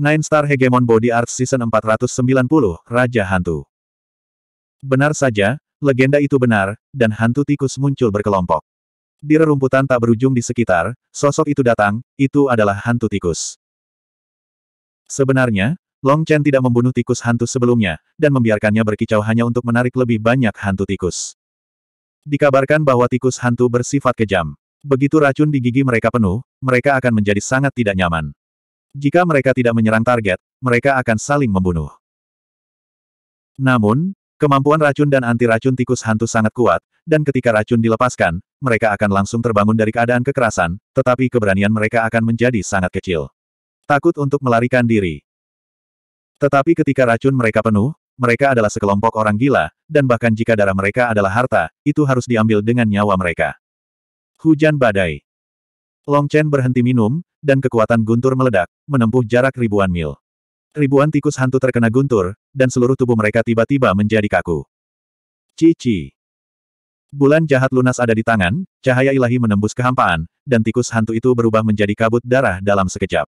Nine Star Hegemon Body Arts Season 490, Raja Hantu. Benar saja, legenda itu benar, dan hantu tikus muncul berkelompok. Di rerumputan tak berujung di sekitar, sosok itu datang, itu adalah hantu tikus. Sebenarnya, Long Chen tidak membunuh tikus hantu sebelumnya, dan membiarkannya berkicau hanya untuk menarik lebih banyak hantu tikus. Dikabarkan bahwa tikus hantu bersifat kejam. Begitu racun di gigi mereka penuh, mereka akan menjadi sangat tidak nyaman. Jika mereka tidak menyerang target, mereka akan saling membunuh. Namun, kemampuan racun dan anti-racun tikus hantu sangat kuat, dan ketika racun dilepaskan, mereka akan langsung terbangun dari keadaan kekerasan, tetapi keberanian mereka akan menjadi sangat kecil. Takut untuk melarikan diri. Tetapi ketika racun mereka penuh, mereka adalah sekelompok orang gila, dan bahkan jika darah mereka adalah harta, itu harus diambil dengan nyawa mereka. Hujan badai. Long Chen berhenti minum, dan kekuatan guntur meledak, menempuh jarak ribuan mil. Ribuan tikus hantu terkena guntur, dan seluruh tubuh mereka tiba-tiba menjadi kaku. Cici. Bulan jahat lunas ada di tangan, cahaya ilahi menembus kehampaan, dan tikus hantu itu berubah menjadi kabut darah dalam sekejap.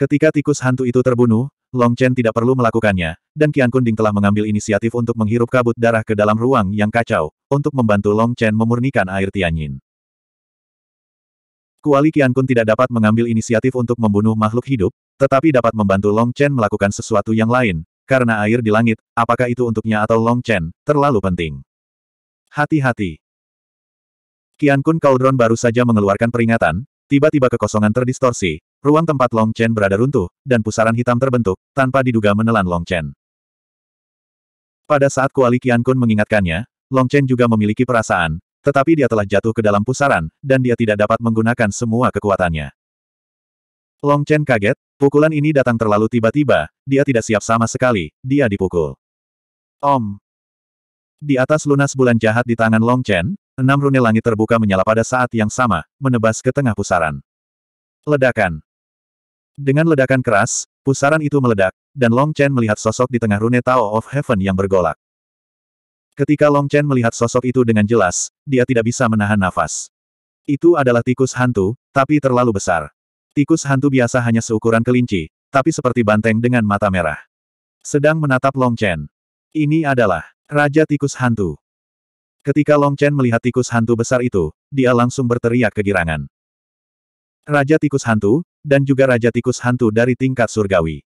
Ketika tikus hantu itu terbunuh, Long Chen tidak perlu melakukannya, dan Qian Kunding telah mengambil inisiatif untuk menghirup kabut darah ke dalam ruang yang kacau, untuk membantu Long Chen memurnikan air Tianyin. Kuali Kun tidak dapat mengambil inisiatif untuk membunuh makhluk hidup, tetapi dapat membantu Long Chen melakukan sesuatu yang lain, karena air di langit, apakah itu untuknya atau Long Chen, terlalu penting. Hati-hati. Kun Cauldron baru saja mengeluarkan peringatan, tiba-tiba kekosongan terdistorsi, ruang tempat Long Chen berada runtuh, dan pusaran hitam terbentuk, tanpa diduga menelan Long Chen. Pada saat Kuali Kun mengingatkannya, Long Chen juga memiliki perasaan, tetapi dia telah jatuh ke dalam pusaran, dan dia tidak dapat menggunakan semua kekuatannya. Long Chen kaget, pukulan ini datang terlalu tiba-tiba, dia tidak siap sama sekali, dia dipukul. Om. Di atas lunas bulan jahat di tangan Long Chen, enam rune langit terbuka menyala pada saat yang sama, menebas ke tengah pusaran. Ledakan. Dengan ledakan keras, pusaran itu meledak, dan Long Chen melihat sosok di tengah rune Tao of Heaven yang bergolak. Ketika Long Chen melihat sosok itu dengan jelas, dia tidak bisa menahan nafas. Itu adalah tikus hantu, tapi terlalu besar. Tikus hantu biasa hanya seukuran kelinci, tapi seperti banteng dengan mata merah. Sedang menatap Long Chen. Ini adalah Raja Tikus Hantu. Ketika Long Chen melihat tikus hantu besar itu, dia langsung berteriak kegirangan. Raja Tikus Hantu, dan juga Raja Tikus Hantu dari tingkat surgawi.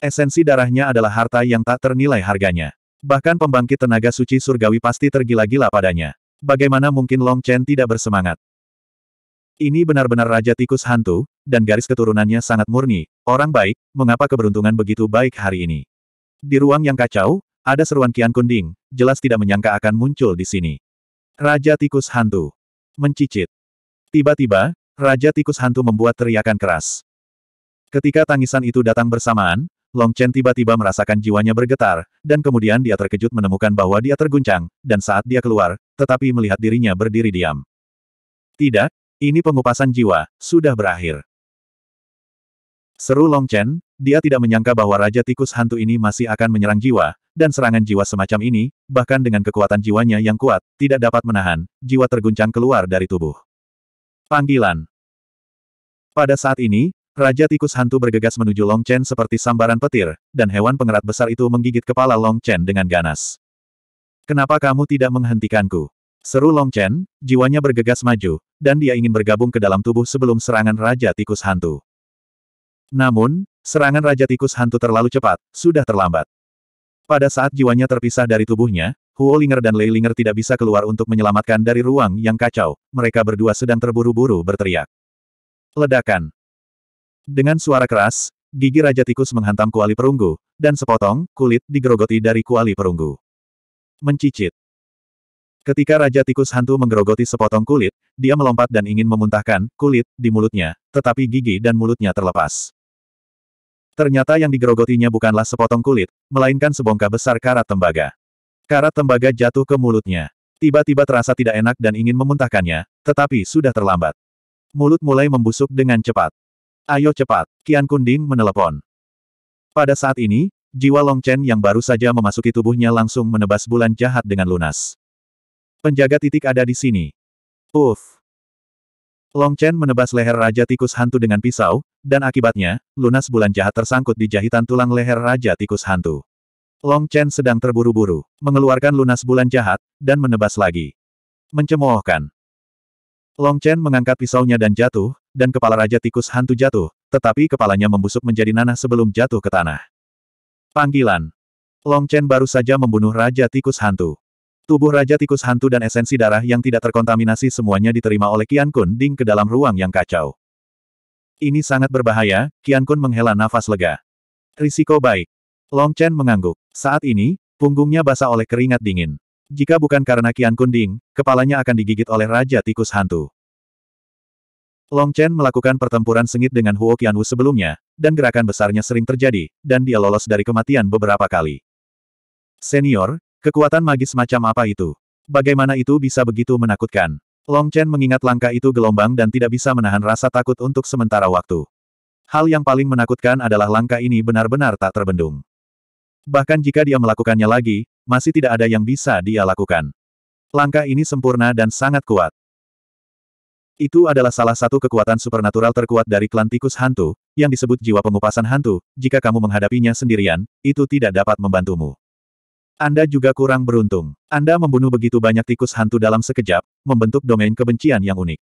Esensi darahnya adalah harta yang tak ternilai harganya. Bahkan pembangkit tenaga suci surgawi pasti tergila-gila padanya. Bagaimana mungkin Long Chen tidak bersemangat? Ini benar-benar Raja Tikus Hantu, dan garis keturunannya sangat murni. Orang baik, mengapa keberuntungan begitu baik hari ini? Di ruang yang kacau, ada seruan Kian Kunding, jelas tidak menyangka akan muncul di sini. Raja Tikus Hantu. Mencicit. Tiba-tiba, Raja Tikus Hantu membuat teriakan keras. Ketika tangisan itu datang bersamaan, Long Chen tiba-tiba merasakan jiwanya bergetar, dan kemudian dia terkejut menemukan bahwa dia terguncang, dan saat dia keluar, tetapi melihat dirinya berdiri diam. Tidak, ini pengupasan jiwa, sudah berakhir. Seru Long Chen, dia tidak menyangka bahwa Raja Tikus Hantu ini masih akan menyerang jiwa, dan serangan jiwa semacam ini, bahkan dengan kekuatan jiwanya yang kuat, tidak dapat menahan, jiwa terguncang keluar dari tubuh. Panggilan Pada saat ini, Raja tikus hantu bergegas menuju Long Chen seperti sambaran petir, dan hewan pengerat besar itu menggigit kepala Long Chen dengan ganas. Kenapa kamu tidak menghentikanku? Seru Long Chen, jiwanya bergegas maju, dan dia ingin bergabung ke dalam tubuh sebelum serangan Raja tikus hantu. Namun, serangan Raja tikus hantu terlalu cepat, sudah terlambat. Pada saat jiwanya terpisah dari tubuhnya, Huo Ling'er dan Lei Ling'er tidak bisa keluar untuk menyelamatkan dari ruang yang kacau, mereka berdua sedang terburu-buru berteriak. Ledakan. Dengan suara keras, gigi Raja Tikus menghantam kuali perunggu, dan sepotong, kulit, digerogoti dari kuali perunggu. Mencicit. Ketika Raja Tikus Hantu menggerogoti sepotong kulit, dia melompat dan ingin memuntahkan kulit di mulutnya, tetapi gigi dan mulutnya terlepas. Ternyata yang digerogotinya bukanlah sepotong kulit, melainkan sebongkah besar karat tembaga. Karat tembaga jatuh ke mulutnya. Tiba-tiba terasa tidak enak dan ingin memuntahkannya, tetapi sudah terlambat. Mulut mulai membusuk dengan cepat. Ayo cepat, Kian Kunding menelepon. Pada saat ini, jiwa Long Chen yang baru saja memasuki tubuhnya langsung menebas bulan jahat dengan lunas. Penjaga titik ada di sini. Uff. Long Chen menebas leher Raja Tikus Hantu dengan pisau, dan akibatnya, lunas bulan jahat tersangkut di jahitan tulang leher Raja Tikus Hantu. Long Chen sedang terburu-buru, mengeluarkan lunas bulan jahat, dan menebas lagi. Mencemoohkan. Long Chen mengangkat pisaunya dan jatuh, dan kepala Raja Tikus Hantu jatuh, tetapi kepalanya membusuk menjadi nanah sebelum jatuh ke tanah. Panggilan Long Chen baru saja membunuh Raja Tikus Hantu. Tubuh Raja Tikus Hantu dan esensi darah yang tidak terkontaminasi semuanya diterima oleh Qian Kun Ding ke dalam ruang yang kacau. Ini sangat berbahaya, Qian Kun menghela nafas lega. Risiko baik. Long Chen mengangguk. Saat ini, punggungnya basah oleh keringat dingin. Jika bukan karena Qian Kun Ding, kepalanya akan digigit oleh Raja Tikus Hantu. Long Chen melakukan pertempuran sengit dengan Huo Qianwu sebelumnya, dan gerakan besarnya sering terjadi, dan dia lolos dari kematian beberapa kali. Senior, kekuatan magis macam apa itu? Bagaimana itu bisa begitu menakutkan? Long Chen mengingat langkah itu gelombang dan tidak bisa menahan rasa takut untuk sementara waktu. Hal yang paling menakutkan adalah langkah ini benar-benar tak terbendung. Bahkan jika dia melakukannya lagi, masih tidak ada yang bisa dia lakukan. Langkah ini sempurna dan sangat kuat. Itu adalah salah satu kekuatan supernatural terkuat dari klan tikus hantu, yang disebut jiwa pengupasan hantu, jika kamu menghadapinya sendirian, itu tidak dapat membantumu. Anda juga kurang beruntung. Anda membunuh begitu banyak tikus hantu dalam sekejap, membentuk domain kebencian yang unik.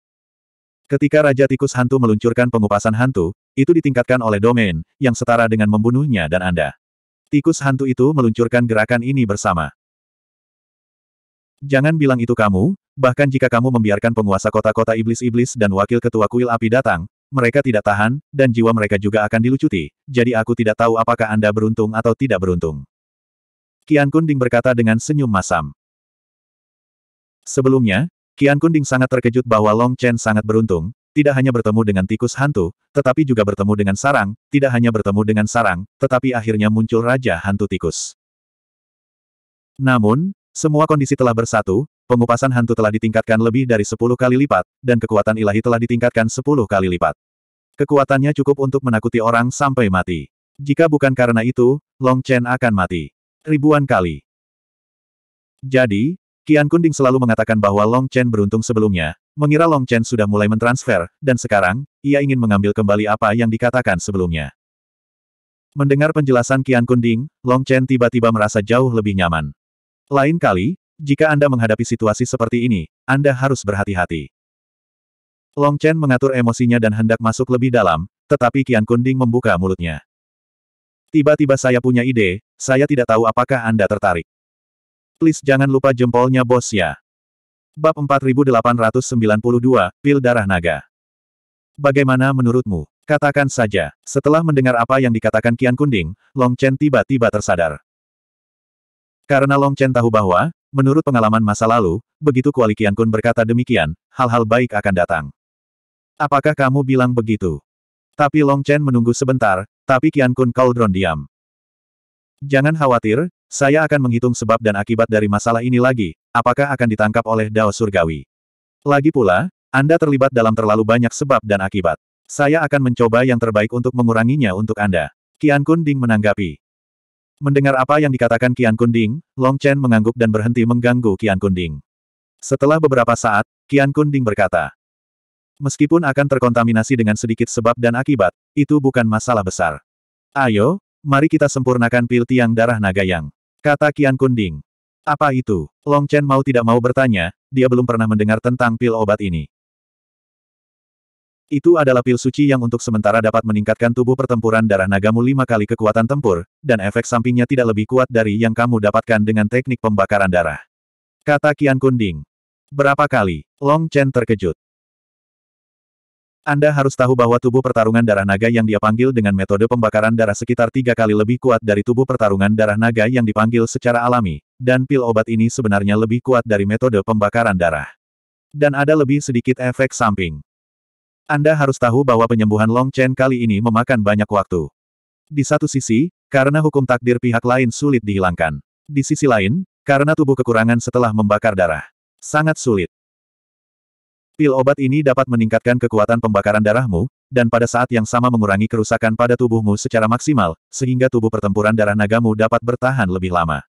Ketika Raja Tikus Hantu meluncurkan pengupasan hantu, itu ditingkatkan oleh domain, yang setara dengan membunuhnya dan Anda. Tikus hantu itu meluncurkan gerakan ini bersama. Jangan bilang itu kamu, bahkan jika kamu membiarkan penguasa kota-kota iblis-iblis dan wakil ketua kuil api datang, mereka tidak tahan, dan jiwa mereka juga akan dilucuti, jadi aku tidak tahu apakah Anda beruntung atau tidak beruntung. Kian Kunding berkata dengan senyum masam. Sebelumnya, Kian Kunding sangat terkejut bahwa Long Chen sangat beruntung, tidak hanya bertemu dengan tikus hantu, tetapi juga bertemu dengan sarang, tidak hanya bertemu dengan sarang, tetapi akhirnya muncul Raja Hantu Tikus. Namun, semua kondisi telah bersatu, pengupasan hantu telah ditingkatkan lebih dari 10 kali lipat, dan kekuatan ilahi telah ditingkatkan 10 kali lipat. Kekuatannya cukup untuk menakuti orang sampai mati. Jika bukan karena itu, Long Chen akan mati. Ribuan kali. Jadi, Kian Kunding selalu mengatakan bahwa Long Chen beruntung sebelumnya, mengira Long Chen sudah mulai mentransfer, dan sekarang, ia ingin mengambil kembali apa yang dikatakan sebelumnya. Mendengar penjelasan Kian Kunding, Long Chen tiba-tiba merasa jauh lebih nyaman. Lain kali, jika Anda menghadapi situasi seperti ini, Anda harus berhati-hati. Long Chen mengatur emosinya dan hendak masuk lebih dalam, tetapi Qian Kunding membuka mulutnya. Tiba-tiba saya punya ide, saya tidak tahu apakah Anda tertarik. Please jangan lupa jempolnya bos ya. Bab 4892, Pil Darah Naga. Bagaimana menurutmu? Katakan saja. Setelah mendengar apa yang dikatakan Kian Kunding, Long Chen tiba-tiba tersadar. Karena Long Chen tahu bahwa, menurut pengalaman masa lalu, begitu Kuali Kun berkata demikian, hal-hal baik akan datang. Apakah kamu bilang begitu? Tapi Long Chen menunggu sebentar, tapi Kian Kun Cauldron diam. Jangan khawatir, saya akan menghitung sebab dan akibat dari masalah ini lagi, apakah akan ditangkap oleh Dao Surgawi. Lagi pula, Anda terlibat dalam terlalu banyak sebab dan akibat. Saya akan mencoba yang terbaik untuk menguranginya untuk Anda. Kian Kun Ding menanggapi. Mendengar apa yang dikatakan Kian Kunding, Long Chen mengangguk dan berhenti mengganggu Kian Kunding. Setelah beberapa saat, Kian Kunding berkata, Meskipun akan terkontaminasi dengan sedikit sebab dan akibat, itu bukan masalah besar. Ayo, mari kita sempurnakan pil tiang darah naga yang. Kata Kian Kunding. Apa itu? Long Chen mau tidak mau bertanya, dia belum pernah mendengar tentang pil obat ini. Itu adalah pil suci yang untuk sementara dapat meningkatkan tubuh pertempuran darah nagamu lima kali kekuatan tempur, dan efek sampingnya tidak lebih kuat dari yang kamu dapatkan dengan teknik pembakaran darah. Kata Kian Kunding. Berapa kali? Long Chen terkejut. Anda harus tahu bahwa tubuh pertarungan darah naga yang dia panggil dengan metode pembakaran darah sekitar tiga kali lebih kuat dari tubuh pertarungan darah naga yang dipanggil secara alami, dan pil obat ini sebenarnya lebih kuat dari metode pembakaran darah. Dan ada lebih sedikit efek samping. Anda harus tahu bahwa penyembuhan Long Chen kali ini memakan banyak waktu. Di satu sisi, karena hukum takdir pihak lain sulit dihilangkan. Di sisi lain, karena tubuh kekurangan setelah membakar darah. Sangat sulit. Pil obat ini dapat meningkatkan kekuatan pembakaran darahmu, dan pada saat yang sama mengurangi kerusakan pada tubuhmu secara maksimal, sehingga tubuh pertempuran darah nagamu dapat bertahan lebih lama.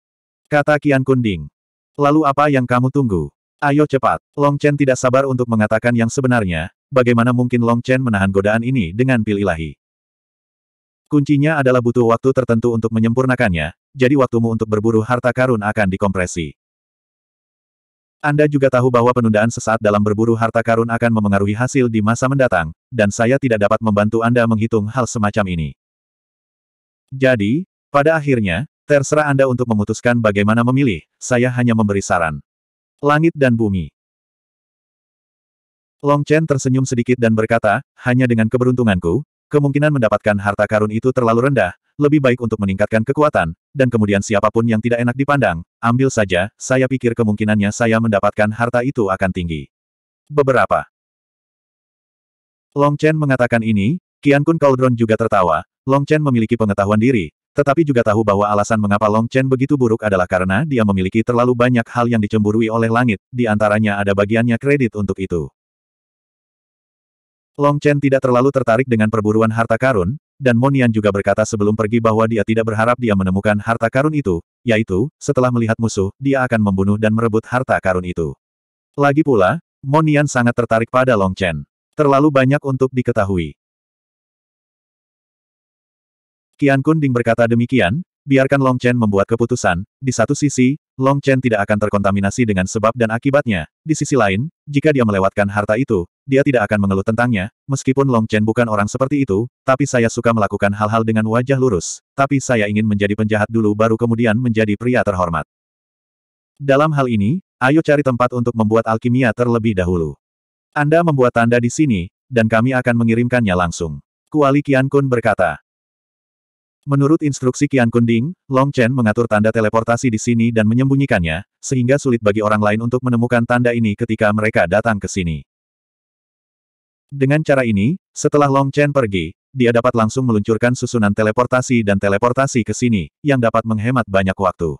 Kata Kian Kunding. Lalu apa yang kamu tunggu? Ayo cepat. Long Chen tidak sabar untuk mengatakan yang sebenarnya, bagaimana mungkin Long Chen menahan godaan ini dengan pil ilahi? Kuncinya adalah butuh waktu tertentu untuk menyempurnakannya, jadi waktumu untuk berburu harta karun akan dikompresi. Anda juga tahu bahwa penundaan sesaat dalam berburu harta karun akan memengaruhi hasil di masa mendatang, dan saya tidak dapat membantu Anda menghitung hal semacam ini. Jadi, pada akhirnya, terserah Anda untuk memutuskan bagaimana memilih, saya hanya memberi saran. Langit dan bumi. Long Chen tersenyum sedikit dan berkata, hanya dengan keberuntunganku, kemungkinan mendapatkan harta karun itu terlalu rendah, lebih baik untuk meningkatkan kekuatan, dan kemudian siapapun yang tidak enak dipandang, ambil saja, saya pikir kemungkinannya saya mendapatkan harta itu akan tinggi. Beberapa. Long Chen mengatakan ini, Qian Kun Cauldron juga tertawa, Long Chen memiliki pengetahuan diri, tetapi juga tahu bahwa alasan mengapa Long Chen begitu buruk adalah karena dia memiliki terlalu banyak hal yang dicemburui oleh langit, di antaranya ada bagiannya kredit untuk itu. Long Chen tidak terlalu tertarik dengan perburuan harta karun, dan Monian juga berkata sebelum pergi bahwa dia tidak berharap dia menemukan harta karun itu, yaitu, setelah melihat musuh, dia akan membunuh dan merebut harta karun itu. Lagi pula, Monian sangat tertarik pada Long Chen. Terlalu banyak untuk diketahui. Qian Kun berkata demikian, biarkan Long Chen membuat keputusan, di satu sisi, Long Chen tidak akan terkontaminasi dengan sebab dan akibatnya, di sisi lain, jika dia melewatkan harta itu, dia tidak akan mengeluh tentangnya, meskipun Long Chen bukan orang seperti itu, tapi saya suka melakukan hal-hal dengan wajah lurus, tapi saya ingin menjadi penjahat dulu baru kemudian menjadi pria terhormat. Dalam hal ini, ayo cari tempat untuk membuat alkimia terlebih dahulu. Anda membuat tanda di sini, dan kami akan mengirimkannya langsung. Kuali Qiankun Kun berkata, Menurut instruksi Qian Kunding, Long Chen mengatur tanda teleportasi di sini dan menyembunyikannya, sehingga sulit bagi orang lain untuk menemukan tanda ini ketika mereka datang ke sini. Dengan cara ini, setelah Long Chen pergi, dia dapat langsung meluncurkan susunan teleportasi dan teleportasi ke sini, yang dapat menghemat banyak waktu.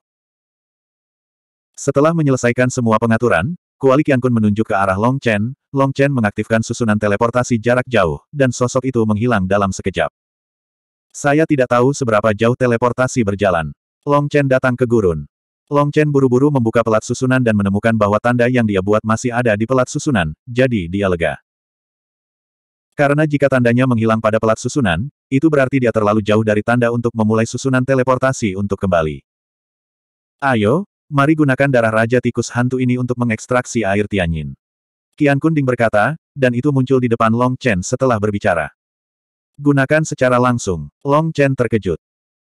Setelah menyelesaikan semua pengaturan, Kuali Kun menunjuk ke arah Long Chen, Long Chen mengaktifkan susunan teleportasi jarak jauh, dan sosok itu menghilang dalam sekejap. Saya tidak tahu seberapa jauh teleportasi berjalan. Long Chen datang ke gurun. Long Chen buru-buru membuka pelat susunan dan menemukan bahwa tanda yang dia buat masih ada di pelat susunan, jadi dia lega. Karena jika tandanya menghilang pada pelat susunan, itu berarti dia terlalu jauh dari tanda untuk memulai susunan teleportasi untuk kembali. Ayo, mari gunakan darah Raja Tikus Hantu ini untuk mengekstraksi air Tianyin. Kian Kunding berkata, dan itu muncul di depan Long Chen setelah berbicara. Gunakan secara langsung. Long Chen terkejut.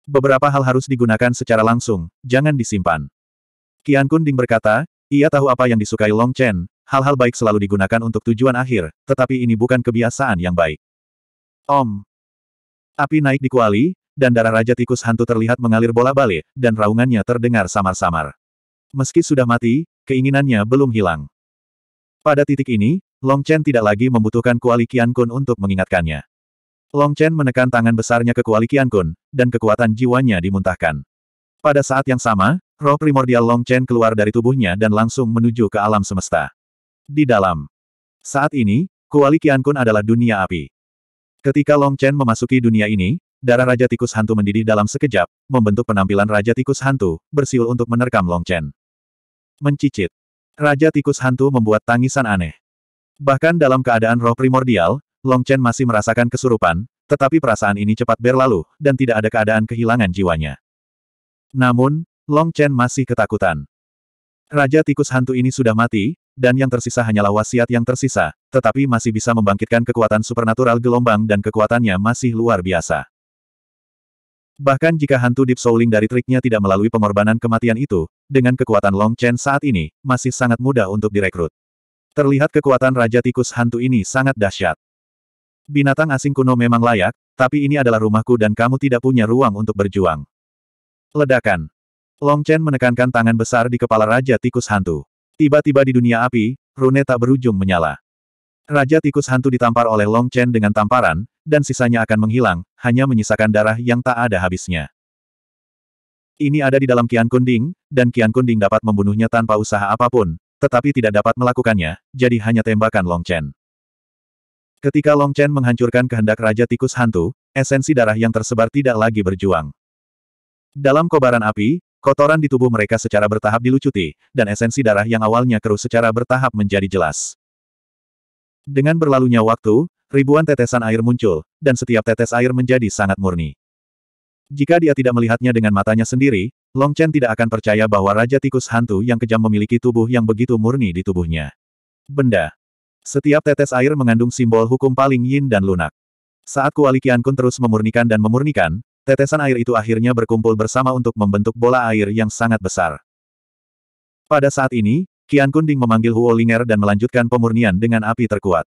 Beberapa hal harus digunakan secara langsung, jangan disimpan. Qian Kunding berkata, ia tahu apa yang disukai Long Chen, hal-hal baik selalu digunakan untuk tujuan akhir, tetapi ini bukan kebiasaan yang baik. Om. Api naik di kuali, dan darah Raja Tikus Hantu terlihat mengalir bola balik, dan raungannya terdengar samar-samar. Meski sudah mati, keinginannya belum hilang. Pada titik ini, Long Chen tidak lagi membutuhkan kuali Qian Kun untuk mengingatkannya. Long Chen menekan tangan besarnya ke kuali Qian Kun, dan kekuatan jiwanya dimuntahkan. Pada saat yang sama, roh primordial Long Chen keluar dari tubuhnya dan langsung menuju ke alam semesta. Di dalam. Saat ini, kuali Qian Kun adalah dunia api. Ketika Long Chen memasuki dunia ini, darah Raja Tikus Hantu mendidih dalam sekejap, membentuk penampilan Raja Tikus Hantu, bersiul untuk menerkam Long Chen. Mencicit. Raja Tikus Hantu membuat tangisan aneh. Bahkan dalam keadaan roh primordial, Long Chen masih merasakan kesurupan, tetapi perasaan ini cepat berlalu, dan tidak ada keadaan kehilangan jiwanya. Namun, Long Chen masih ketakutan. Raja tikus hantu ini sudah mati, dan yang tersisa hanyalah wasiat yang tersisa, tetapi masih bisa membangkitkan kekuatan supernatural gelombang dan kekuatannya masih luar biasa. Bahkan jika hantu Deep Souling dari triknya tidak melalui pengorbanan kematian itu, dengan kekuatan Long Chen saat ini, masih sangat mudah untuk direkrut. Terlihat kekuatan Raja Tikus Hantu ini sangat dahsyat. Binatang asing kuno memang layak, tapi ini adalah rumahku dan kamu tidak punya ruang untuk berjuang. Ledakan. Long Chen menekankan tangan besar di kepala Raja Tikus Hantu. Tiba-tiba di dunia api, rune tak berujung menyala. Raja Tikus Hantu ditampar oleh Long Chen dengan tamparan, dan sisanya akan menghilang, hanya menyisakan darah yang tak ada habisnya. Ini ada di dalam Kian Kunding, dan Kian Kunding dapat membunuhnya tanpa usaha apapun, tetapi tidak dapat melakukannya, jadi hanya tembakan Long Chen. Ketika Long Chen menghancurkan kehendak Raja Tikus Hantu, esensi darah yang tersebar tidak lagi berjuang. Dalam kobaran api, kotoran di tubuh mereka secara bertahap dilucuti, dan esensi darah yang awalnya keruh secara bertahap menjadi jelas. Dengan berlalunya waktu, ribuan tetesan air muncul, dan setiap tetes air menjadi sangat murni. Jika dia tidak melihatnya dengan matanya sendiri, Long Chen tidak akan percaya bahwa Raja Tikus Hantu yang kejam memiliki tubuh yang begitu murni di tubuhnya. Benda setiap tetes air mengandung simbol hukum paling yin dan lunak. Saat kuali Kian kun terus memurnikan dan memurnikan, tetesan air itu akhirnya berkumpul bersama untuk membentuk bola air yang sangat besar. Pada saat ini, Kian Kun Ding memanggil Huo Linger dan melanjutkan pemurnian dengan api terkuat.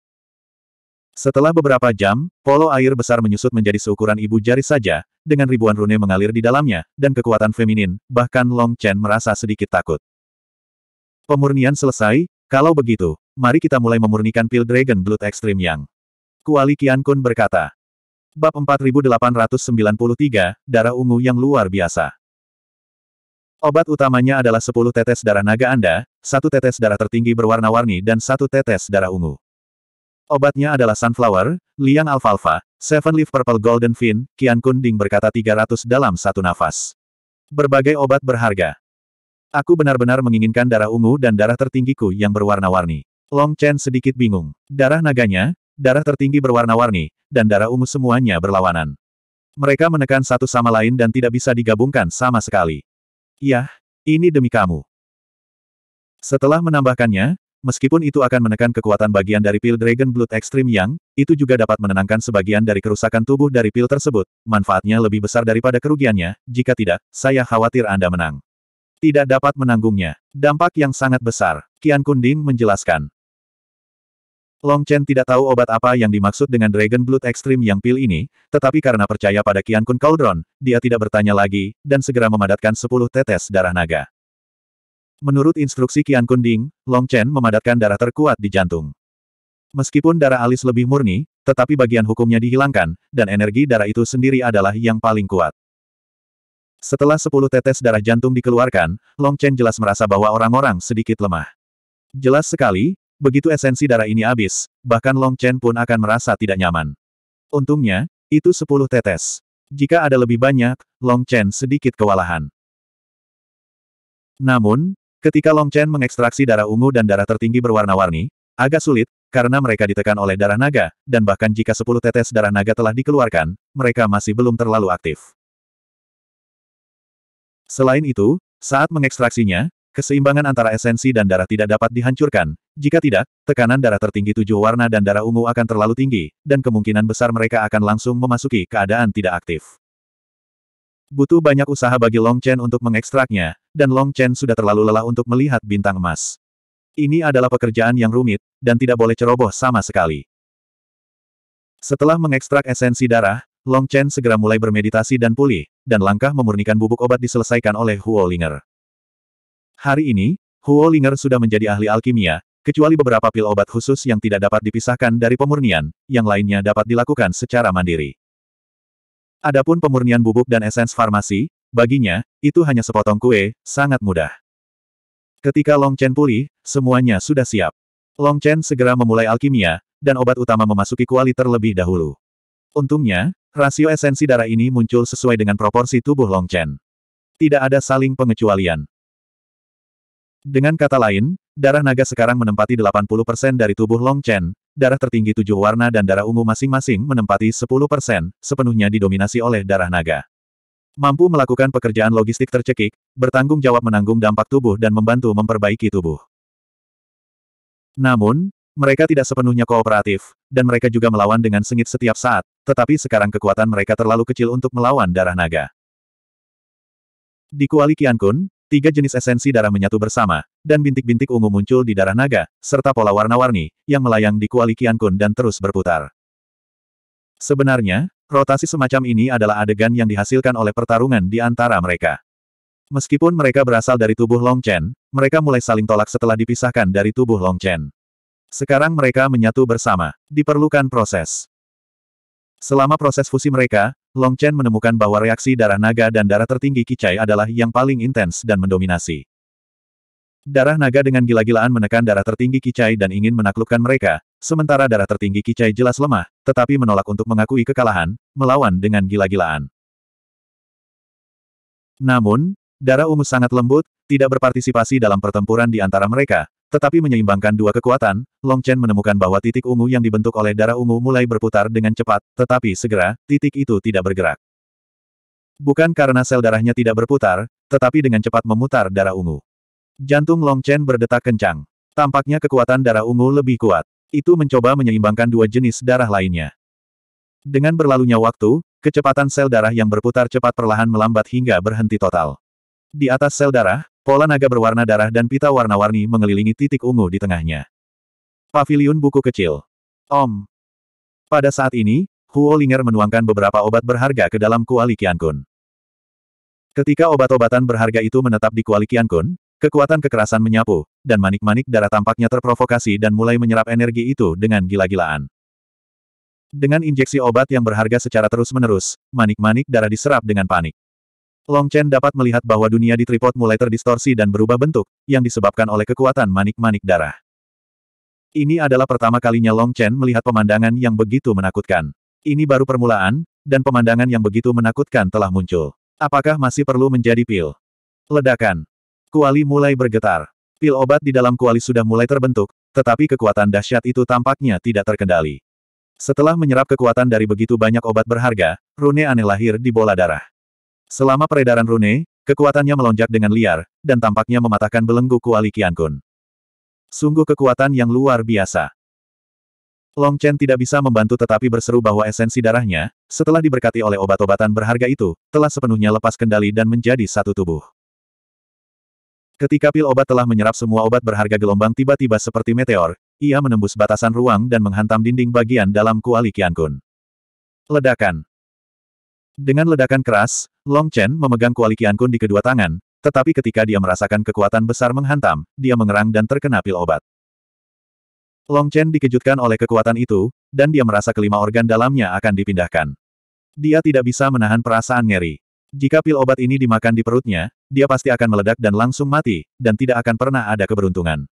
Setelah beberapa jam, polo air besar menyusut menjadi seukuran ibu jari saja, dengan ribuan rune mengalir di dalamnya, dan kekuatan feminin, bahkan Long Chen merasa sedikit takut. Pemurnian selesai, kalau begitu, mari kita mulai memurnikan pil Dragon Blood Extreme Yang. Kuali Qian Kun berkata. Bab 4893, Darah Ungu yang luar biasa. Obat utamanya adalah 10 tetes darah naga Anda, satu tetes darah tertinggi berwarna-warni dan satu tetes darah ungu. Obatnya adalah Sunflower, Liang Alfalfa, Seven Leaf Purple Golden Fin, Kian ding berkata 300 dalam satu nafas. Berbagai obat berharga. Aku benar-benar menginginkan darah ungu dan darah tertinggiku yang berwarna-warni. Long Chen sedikit bingung. Darah naganya, darah tertinggi berwarna-warni, dan darah ungu semuanya berlawanan. Mereka menekan satu sama lain dan tidak bisa digabungkan sama sekali. Yah, ini demi kamu. Setelah menambahkannya, meskipun itu akan menekan kekuatan bagian dari pil Dragon Blood Extreme yang, itu juga dapat menenangkan sebagian dari kerusakan tubuh dari pil tersebut, manfaatnya lebih besar daripada kerugiannya, jika tidak, saya khawatir Anda menang. Tidak dapat menanggungnya. Dampak yang sangat besar, Kian Kunding menjelaskan. Long Chen tidak tahu obat apa yang dimaksud dengan Dragon Blood Extreme yang pil ini, tetapi karena percaya pada Kian Kun Cauldron, dia tidak bertanya lagi, dan segera memadatkan 10 tetes darah naga. Menurut instruksi Kian Kun Long Chen memadatkan darah terkuat di jantung. Meskipun darah alis lebih murni, tetapi bagian hukumnya dihilangkan, dan energi darah itu sendiri adalah yang paling kuat. Setelah sepuluh tetes darah jantung dikeluarkan, Long Chen jelas merasa bahwa orang-orang sedikit lemah. Jelas sekali, begitu esensi darah ini habis, bahkan Long Chen pun akan merasa tidak nyaman. Untungnya, itu sepuluh tetes. Jika ada lebih banyak, Long Chen sedikit kewalahan. Namun, ketika Long Chen mengekstraksi darah ungu dan darah tertinggi berwarna-warni, agak sulit, karena mereka ditekan oleh darah naga, dan bahkan jika sepuluh tetes darah naga telah dikeluarkan, mereka masih belum terlalu aktif. Selain itu, saat mengekstraksinya, keseimbangan antara esensi dan darah tidak dapat dihancurkan. Jika tidak, tekanan darah tertinggi tujuh warna dan darah ungu akan terlalu tinggi, dan kemungkinan besar mereka akan langsung memasuki keadaan tidak aktif. Butuh banyak usaha bagi Long Chen untuk mengekstraknya, dan Long Chen sudah terlalu lelah untuk melihat bintang emas. Ini adalah pekerjaan yang rumit, dan tidak boleh ceroboh sama sekali. Setelah mengekstrak esensi darah, Long Chen segera mulai bermeditasi dan pulih, dan langkah memurnikan bubuk obat diselesaikan oleh Huo Linger. Hari ini, Huo Linger sudah menjadi ahli alkimia, kecuali beberapa pil obat khusus yang tidak dapat dipisahkan dari pemurnian, yang lainnya dapat dilakukan secara mandiri. Adapun pemurnian bubuk dan esens farmasi, baginya, itu hanya sepotong kue, sangat mudah. Ketika Long Chen pulih, semuanya sudah siap. Long Chen segera memulai alkimia, dan obat utama memasuki kuali terlebih dahulu. Untungnya, Rasio esensi darah ini muncul sesuai dengan proporsi tubuh Long Chen. Tidak ada saling pengecualian. Dengan kata lain, darah naga sekarang menempati 80% dari tubuh Long Chen, darah tertinggi tujuh warna dan darah ungu masing-masing menempati 10%, sepenuhnya didominasi oleh darah naga. Mampu melakukan pekerjaan logistik tercekik, bertanggung jawab menanggung dampak tubuh dan membantu memperbaiki tubuh. Namun, mereka tidak sepenuhnya kooperatif, dan mereka juga melawan dengan sengit setiap saat, tetapi sekarang kekuatan mereka terlalu kecil untuk melawan darah naga. Di Kuali Qiankun, tiga jenis esensi darah menyatu bersama, dan bintik-bintik ungu muncul di darah naga, serta pola warna-warni, yang melayang di Kuali Qiankun dan terus berputar. Sebenarnya, rotasi semacam ini adalah adegan yang dihasilkan oleh pertarungan di antara mereka. Meskipun mereka berasal dari tubuh Long Chen, mereka mulai saling tolak setelah dipisahkan dari tubuh Long Chen. Sekarang mereka menyatu bersama. Diperlukan proses. Selama proses fusi mereka, Long Chen menemukan bahwa reaksi darah naga dan darah tertinggi Kicai adalah yang paling intens dan mendominasi. Darah naga dengan gila-gilaan menekan darah tertinggi Kicai dan ingin menaklukkan mereka, sementara darah tertinggi Kicai jelas lemah, tetapi menolak untuk mengakui kekalahan, melawan dengan gila-gilaan. Namun, darah ungu sangat lembut, tidak berpartisipasi dalam pertempuran di antara mereka, tetapi menyeimbangkan dua kekuatan, Long Chen menemukan bahwa titik ungu yang dibentuk oleh darah ungu mulai berputar dengan cepat, tetapi segera, titik itu tidak bergerak. Bukan karena sel darahnya tidak berputar, tetapi dengan cepat memutar darah ungu. Jantung Long Chen berdetak kencang. Tampaknya kekuatan darah ungu lebih kuat. Itu mencoba menyeimbangkan dua jenis darah lainnya. Dengan berlalunya waktu, kecepatan sel darah yang berputar cepat perlahan melambat hingga berhenti total. Di atas sel darah, Pola naga berwarna darah dan pita warna-warni mengelilingi titik ungu di tengahnya. Pavilion buku kecil. Om. Pada saat ini, Huo Linger menuangkan beberapa obat berharga ke dalam kuali Kun. Ketika obat-obatan berharga itu menetap di kuali Kun, kekuatan kekerasan menyapu, dan manik-manik darah tampaknya terprovokasi dan mulai menyerap energi itu dengan gila-gilaan. Dengan injeksi obat yang berharga secara terus-menerus, manik-manik darah diserap dengan panik. Long Chen dapat melihat bahwa dunia di tripod mulai terdistorsi dan berubah bentuk, yang disebabkan oleh kekuatan manik-manik darah. Ini adalah pertama kalinya Long Chen melihat pemandangan yang begitu menakutkan. Ini baru permulaan, dan pemandangan yang begitu menakutkan telah muncul. Apakah masih perlu menjadi pil? Ledakan. Kuali mulai bergetar. Pil obat di dalam kuali sudah mulai terbentuk, tetapi kekuatan dahsyat itu tampaknya tidak terkendali. Setelah menyerap kekuatan dari begitu banyak obat berharga, rune aneh lahir di bola darah. Selama peredaran rune, kekuatannya melonjak dengan liar, dan tampaknya mematahkan belenggu kuali Kun. Sungguh kekuatan yang luar biasa. Long Chen tidak bisa membantu tetapi berseru bahwa esensi darahnya, setelah diberkati oleh obat-obatan berharga itu, telah sepenuhnya lepas kendali dan menjadi satu tubuh. Ketika pil obat telah menyerap semua obat berharga gelombang tiba-tiba seperti meteor, ia menembus batasan ruang dan menghantam dinding bagian dalam kuali Kun. Ledakan. Dengan ledakan keras, Long Chen memegang kuali Qiankun di kedua tangan, tetapi ketika dia merasakan kekuatan besar menghantam, dia mengerang dan terkena pil obat. Long Chen dikejutkan oleh kekuatan itu, dan dia merasa kelima organ dalamnya akan dipindahkan. Dia tidak bisa menahan perasaan ngeri. Jika pil obat ini dimakan di perutnya, dia pasti akan meledak dan langsung mati, dan tidak akan pernah ada keberuntungan.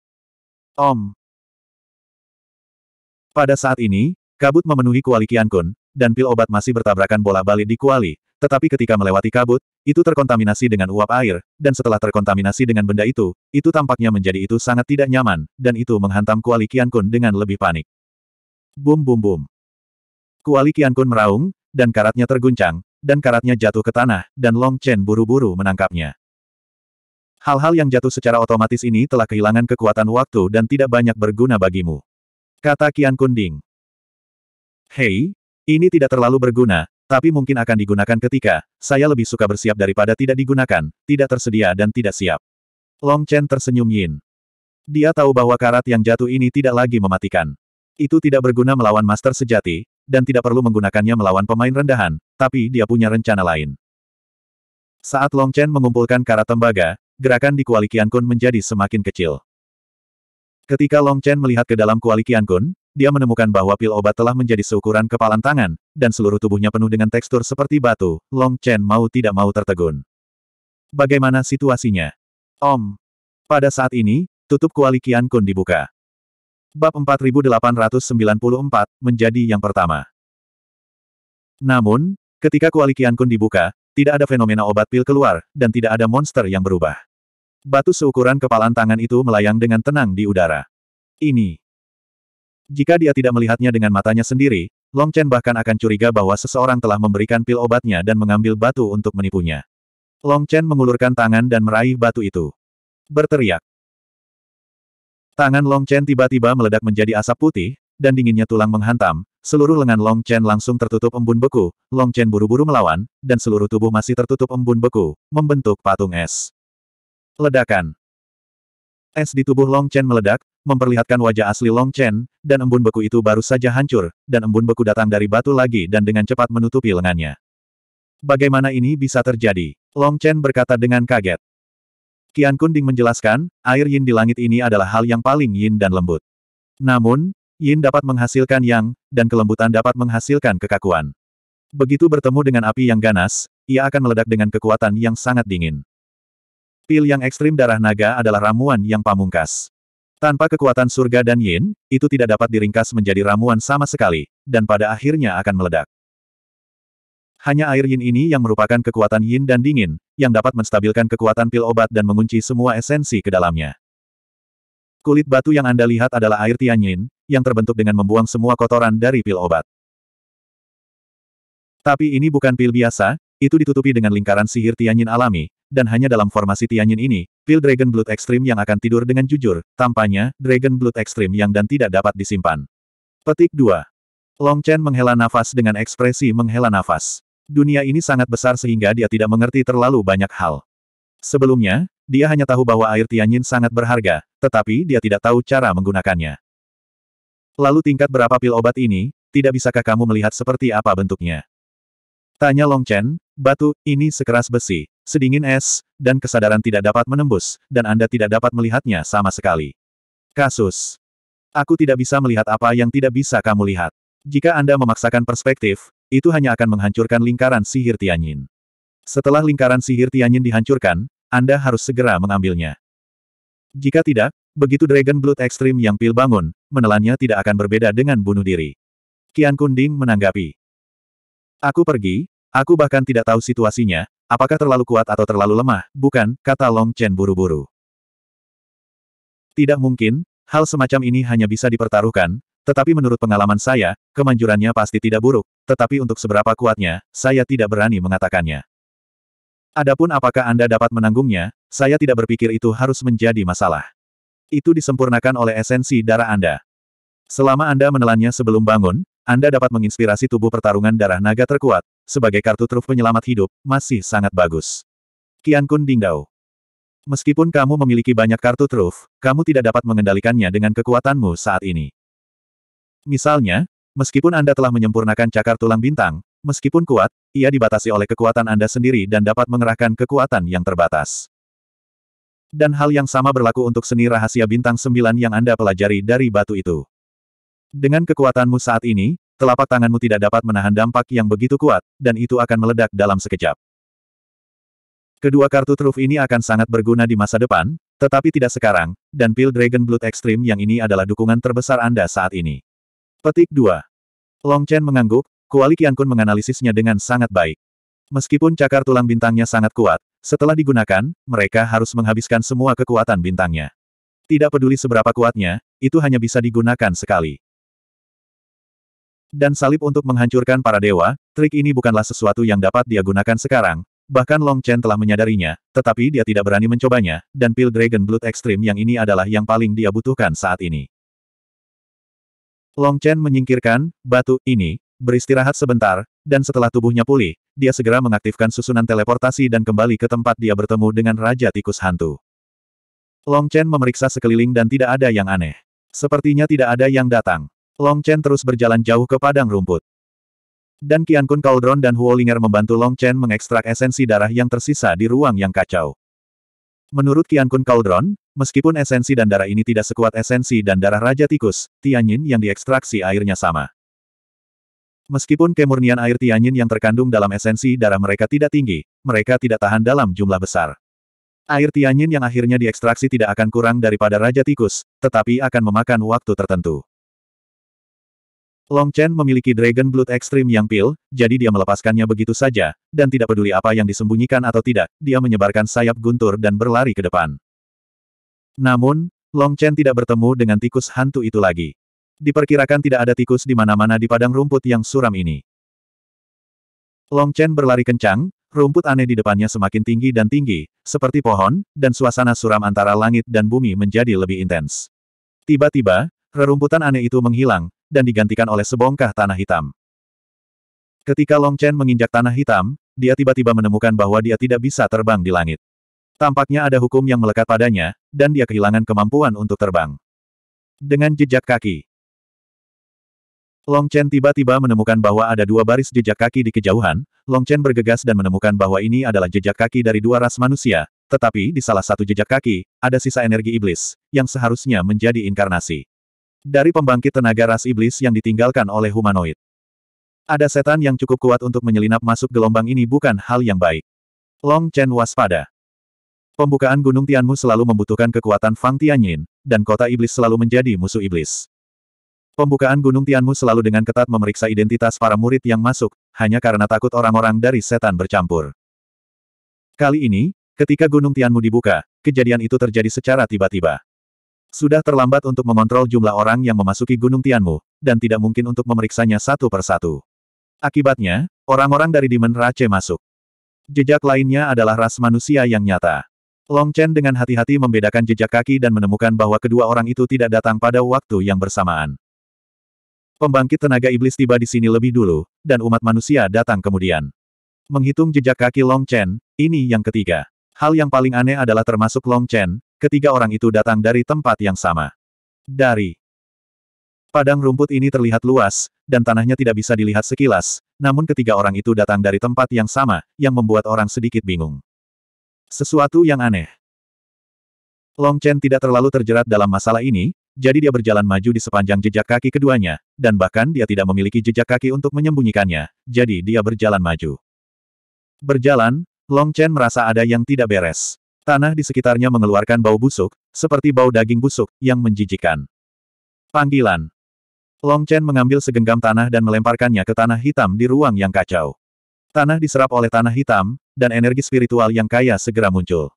Om. Pada saat ini, kabut memenuhi kuali Qiankun, dan pil obat masih bertabrakan bola balik di kuali, tetapi ketika melewati kabut, itu terkontaminasi dengan uap air, dan setelah terkontaminasi dengan benda itu, itu tampaknya menjadi itu sangat tidak nyaman, dan itu menghantam kuali Kian Kun dengan lebih panik. Bum bum bum. Kuali Kian Kun meraung, dan karatnya terguncang, dan karatnya jatuh ke tanah, dan Long Chen buru-buru menangkapnya. Hal-hal yang jatuh secara otomatis ini telah kehilangan kekuatan waktu dan tidak banyak berguna bagimu. Kata Kian Kun Ding. Hei, ini tidak terlalu berguna, tapi mungkin akan digunakan ketika, saya lebih suka bersiap daripada tidak digunakan, tidak tersedia dan tidak siap. Long Chen tersenyum Yin. Dia tahu bahwa karat yang jatuh ini tidak lagi mematikan. Itu tidak berguna melawan master sejati, dan tidak perlu menggunakannya melawan pemain rendahan, tapi dia punya rencana lain. Saat Long Chen mengumpulkan karat tembaga, gerakan di kuali Kun menjadi semakin kecil. Ketika Long Chen melihat ke dalam kuali Kun dia menemukan bahwa pil obat telah menjadi seukuran kepalan tangan, dan seluruh tubuhnya penuh dengan tekstur seperti batu, Long Chen mau tidak mau tertegun. Bagaimana situasinya? Om. Pada saat ini, tutup kuali Qian Kun dibuka. Bab 4894, menjadi yang pertama. Namun, ketika kuali Qian Kun dibuka, tidak ada fenomena obat pil keluar, dan tidak ada monster yang berubah. Batu seukuran kepalan tangan itu melayang dengan tenang di udara. Ini jika dia tidak melihatnya dengan matanya sendiri, Long Chen bahkan akan curiga bahwa seseorang telah memberikan pil obatnya dan mengambil batu untuk menipunya. Long Chen mengulurkan tangan dan meraih batu itu. Berteriak. Tangan Long Chen tiba-tiba meledak menjadi asap putih, dan dinginnya tulang menghantam, seluruh lengan Long Chen langsung tertutup embun beku, Long Chen buru-buru melawan, dan seluruh tubuh masih tertutup embun beku, membentuk patung es. Ledakan. Es di tubuh Long Chen meledak, memperlihatkan wajah asli Long Chen, dan embun beku itu baru saja hancur, dan embun beku datang dari batu lagi dan dengan cepat menutupi lengannya. Bagaimana ini bisa terjadi? Long Chen berkata dengan kaget. Qian Kunding menjelaskan, air yin di langit ini adalah hal yang paling yin dan lembut. Namun, yin dapat menghasilkan yang, dan kelembutan dapat menghasilkan kekakuan. Begitu bertemu dengan api yang ganas, ia akan meledak dengan kekuatan yang sangat dingin. Pil yang ekstrim darah naga adalah ramuan yang pamungkas. Tanpa kekuatan surga dan yin, itu tidak dapat diringkas menjadi ramuan sama sekali, dan pada akhirnya akan meledak. Hanya air yin ini yang merupakan kekuatan yin dan dingin, yang dapat menstabilkan kekuatan pil obat dan mengunci semua esensi ke dalamnya. Kulit batu yang Anda lihat adalah air tian yin, yang terbentuk dengan membuang semua kotoran dari pil obat. Tapi ini bukan pil biasa, itu ditutupi dengan lingkaran sihir Tianyin alami, dan hanya dalam formasi Tianyin ini, pil Dragon Blood Extreme yang akan tidur dengan jujur, tampaknya, Dragon Blood Extreme yang dan tidak dapat disimpan. Petik 2. Long Chen menghela nafas dengan ekspresi menghela nafas. Dunia ini sangat besar sehingga dia tidak mengerti terlalu banyak hal. Sebelumnya, dia hanya tahu bahwa air Tianyin sangat berharga, tetapi dia tidak tahu cara menggunakannya. Lalu tingkat berapa pil obat ini, tidak bisakah kamu melihat seperti apa bentuknya? Tanya Long Chen, batu, ini sekeras besi, sedingin es, dan kesadaran tidak dapat menembus, dan Anda tidak dapat melihatnya sama sekali. Kasus. Aku tidak bisa melihat apa yang tidak bisa kamu lihat. Jika Anda memaksakan perspektif, itu hanya akan menghancurkan lingkaran sihir Tianyin. Setelah lingkaran sihir Tianyin dihancurkan, Anda harus segera mengambilnya. Jika tidak, begitu Dragon Blood Extreme yang Pil bangun, menelannya tidak akan berbeda dengan bunuh diri. Kian Kunding menanggapi. Aku pergi, aku bahkan tidak tahu situasinya, apakah terlalu kuat atau terlalu lemah, bukan, kata Long Chen buru-buru. Tidak mungkin, hal semacam ini hanya bisa dipertaruhkan, tetapi menurut pengalaman saya, kemanjurannya pasti tidak buruk, tetapi untuk seberapa kuatnya, saya tidak berani mengatakannya. Adapun apakah Anda dapat menanggungnya, saya tidak berpikir itu harus menjadi masalah. Itu disempurnakan oleh esensi darah Anda. Selama Anda menelannya sebelum bangun, anda dapat menginspirasi tubuh pertarungan darah naga terkuat, sebagai kartu truf penyelamat hidup, masih sangat bagus. Kian Kun Dingdao Meskipun kamu memiliki banyak kartu truf, kamu tidak dapat mengendalikannya dengan kekuatanmu saat ini. Misalnya, meskipun Anda telah menyempurnakan cakar tulang bintang, meskipun kuat, ia dibatasi oleh kekuatan Anda sendiri dan dapat mengerahkan kekuatan yang terbatas. Dan hal yang sama berlaku untuk seni rahasia bintang sembilan yang Anda pelajari dari batu itu. Dengan kekuatanmu saat ini, telapak tanganmu tidak dapat menahan dampak yang begitu kuat, dan itu akan meledak dalam sekejap. Kedua kartu truf ini akan sangat berguna di masa depan, tetapi tidak sekarang, dan pil Dragon Blood Extreme yang ini adalah dukungan terbesar Anda saat ini. Petik 2. Long Chen mengangguk, Kuali Qiankun menganalisisnya dengan sangat baik. Meskipun cakar tulang bintangnya sangat kuat, setelah digunakan, mereka harus menghabiskan semua kekuatan bintangnya. Tidak peduli seberapa kuatnya, itu hanya bisa digunakan sekali dan salib untuk menghancurkan para dewa, trik ini bukanlah sesuatu yang dapat dia gunakan sekarang. Bahkan Long Chen telah menyadarinya, tetapi dia tidak berani mencobanya, dan pil Dragon Blood Extreme yang ini adalah yang paling dia butuhkan saat ini. Long Chen menyingkirkan, batu, ini, beristirahat sebentar, dan setelah tubuhnya pulih, dia segera mengaktifkan susunan teleportasi dan kembali ke tempat dia bertemu dengan Raja Tikus Hantu. Long Chen memeriksa sekeliling dan tidak ada yang aneh. Sepertinya tidak ada yang datang. Long Chen terus berjalan jauh ke padang rumput. Dan Qian Kun Cauldron dan Huolinger membantu Long Chen mengekstrak esensi darah yang tersisa di ruang yang kacau. Menurut Qian Kun Cauldron, meskipun esensi dan darah ini tidak sekuat esensi dan darah Raja Tikus, Tianyin yang diekstraksi airnya sama. Meskipun kemurnian air tianyin yang terkandung dalam esensi darah mereka tidak tinggi, mereka tidak tahan dalam jumlah besar. Air tianyin yang akhirnya diekstraksi tidak akan kurang daripada Raja Tikus, tetapi akan memakan waktu tertentu. Long Chen memiliki Dragon Blood Extreme yang pil, jadi dia melepaskannya begitu saja, dan tidak peduli apa yang disembunyikan atau tidak, dia menyebarkan sayap guntur dan berlari ke depan. Namun, Long Chen tidak bertemu dengan tikus hantu itu lagi. Diperkirakan tidak ada tikus di mana-mana di padang rumput yang suram ini. Long Chen berlari kencang, rumput aneh di depannya semakin tinggi dan tinggi, seperti pohon, dan suasana suram antara langit dan bumi menjadi lebih intens. Tiba-tiba, rerumputan aneh itu menghilang, dan digantikan oleh sebongkah tanah hitam. Ketika Long Chen menginjak tanah hitam, dia tiba-tiba menemukan bahwa dia tidak bisa terbang di langit. Tampaknya ada hukum yang melekat padanya, dan dia kehilangan kemampuan untuk terbang. Dengan jejak kaki. Long Chen tiba-tiba menemukan bahwa ada dua baris jejak kaki di kejauhan, Long Chen bergegas dan menemukan bahwa ini adalah jejak kaki dari dua ras manusia, tetapi di salah satu jejak kaki, ada sisa energi iblis, yang seharusnya menjadi inkarnasi dari pembangkit tenaga ras iblis yang ditinggalkan oleh humanoid. Ada setan yang cukup kuat untuk menyelinap masuk gelombang ini bukan hal yang baik. Long Chen waspada. Pembukaan Gunung Tianmu selalu membutuhkan kekuatan Fang Tianyin, dan kota iblis selalu menjadi musuh iblis. Pembukaan Gunung Tianmu selalu dengan ketat memeriksa identitas para murid yang masuk, hanya karena takut orang-orang dari setan bercampur. Kali ini, ketika Gunung Tianmu dibuka, kejadian itu terjadi secara tiba-tiba. Sudah terlambat untuk mengontrol jumlah orang yang memasuki Gunung Tianmu, dan tidak mungkin untuk memeriksanya satu per satu. Akibatnya, orang-orang dari Demon Race masuk. Jejak lainnya adalah ras manusia yang nyata. Long Chen dengan hati-hati membedakan jejak kaki dan menemukan bahwa kedua orang itu tidak datang pada waktu yang bersamaan. Pembangkit tenaga iblis tiba di sini lebih dulu, dan umat manusia datang kemudian. Menghitung jejak kaki Long Chen, ini yang ketiga. Hal yang paling aneh adalah termasuk Long Chen, ketiga orang itu datang dari tempat yang sama. Dari Padang rumput ini terlihat luas, dan tanahnya tidak bisa dilihat sekilas, namun ketiga orang itu datang dari tempat yang sama, yang membuat orang sedikit bingung. Sesuatu yang aneh. Long Chen tidak terlalu terjerat dalam masalah ini, jadi dia berjalan maju di sepanjang jejak kaki keduanya, dan bahkan dia tidak memiliki jejak kaki untuk menyembunyikannya, jadi dia berjalan maju. Berjalan, Long Chen merasa ada yang tidak beres. Tanah di sekitarnya mengeluarkan bau busuk, seperti bau daging busuk, yang menjijikan. Panggilan. Long Chen mengambil segenggam tanah dan melemparkannya ke tanah hitam di ruang yang kacau. Tanah diserap oleh tanah hitam, dan energi spiritual yang kaya segera muncul.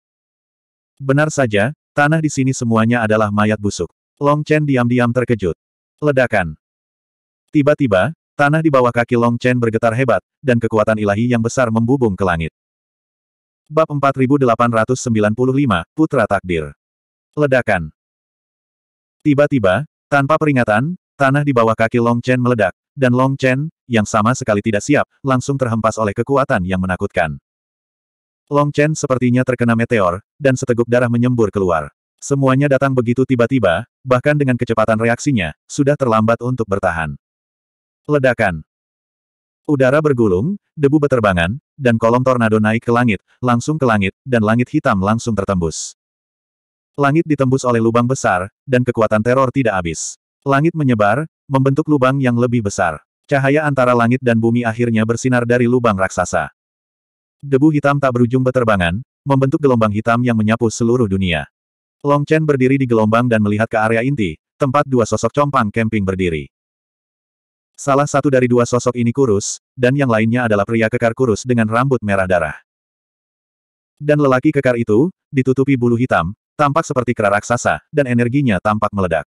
Benar saja, tanah di sini semuanya adalah mayat busuk. Long Chen diam-diam terkejut. Ledakan. Tiba-tiba, tanah di bawah kaki Long Chen bergetar hebat, dan kekuatan ilahi yang besar membubung ke langit. Bab 4895, Putra Takdir. Ledakan. Tiba-tiba, tanpa peringatan, tanah di bawah kaki Long Chen meledak, dan Long Chen, yang sama sekali tidak siap, langsung terhempas oleh kekuatan yang menakutkan. Long Chen sepertinya terkena meteor, dan seteguk darah menyembur keluar. Semuanya datang begitu tiba-tiba, bahkan dengan kecepatan reaksinya, sudah terlambat untuk bertahan. Ledakan. Udara bergulung, debu beterbangan, dan kolom tornado naik ke langit, langsung ke langit, dan langit hitam langsung tertembus. Langit ditembus oleh lubang besar, dan kekuatan teror tidak habis. Langit menyebar, membentuk lubang yang lebih besar. Cahaya antara langit dan bumi akhirnya bersinar dari lubang raksasa. Debu hitam tak berujung beterbangan, membentuk gelombang hitam yang menyapu seluruh dunia. Long Chen berdiri di gelombang dan melihat ke area inti, tempat dua sosok compang camping berdiri. Salah satu dari dua sosok ini kurus, dan yang lainnya adalah pria kekar kurus dengan rambut merah darah. Dan lelaki kekar itu, ditutupi bulu hitam, tampak seperti kera raksasa, dan energinya tampak meledak.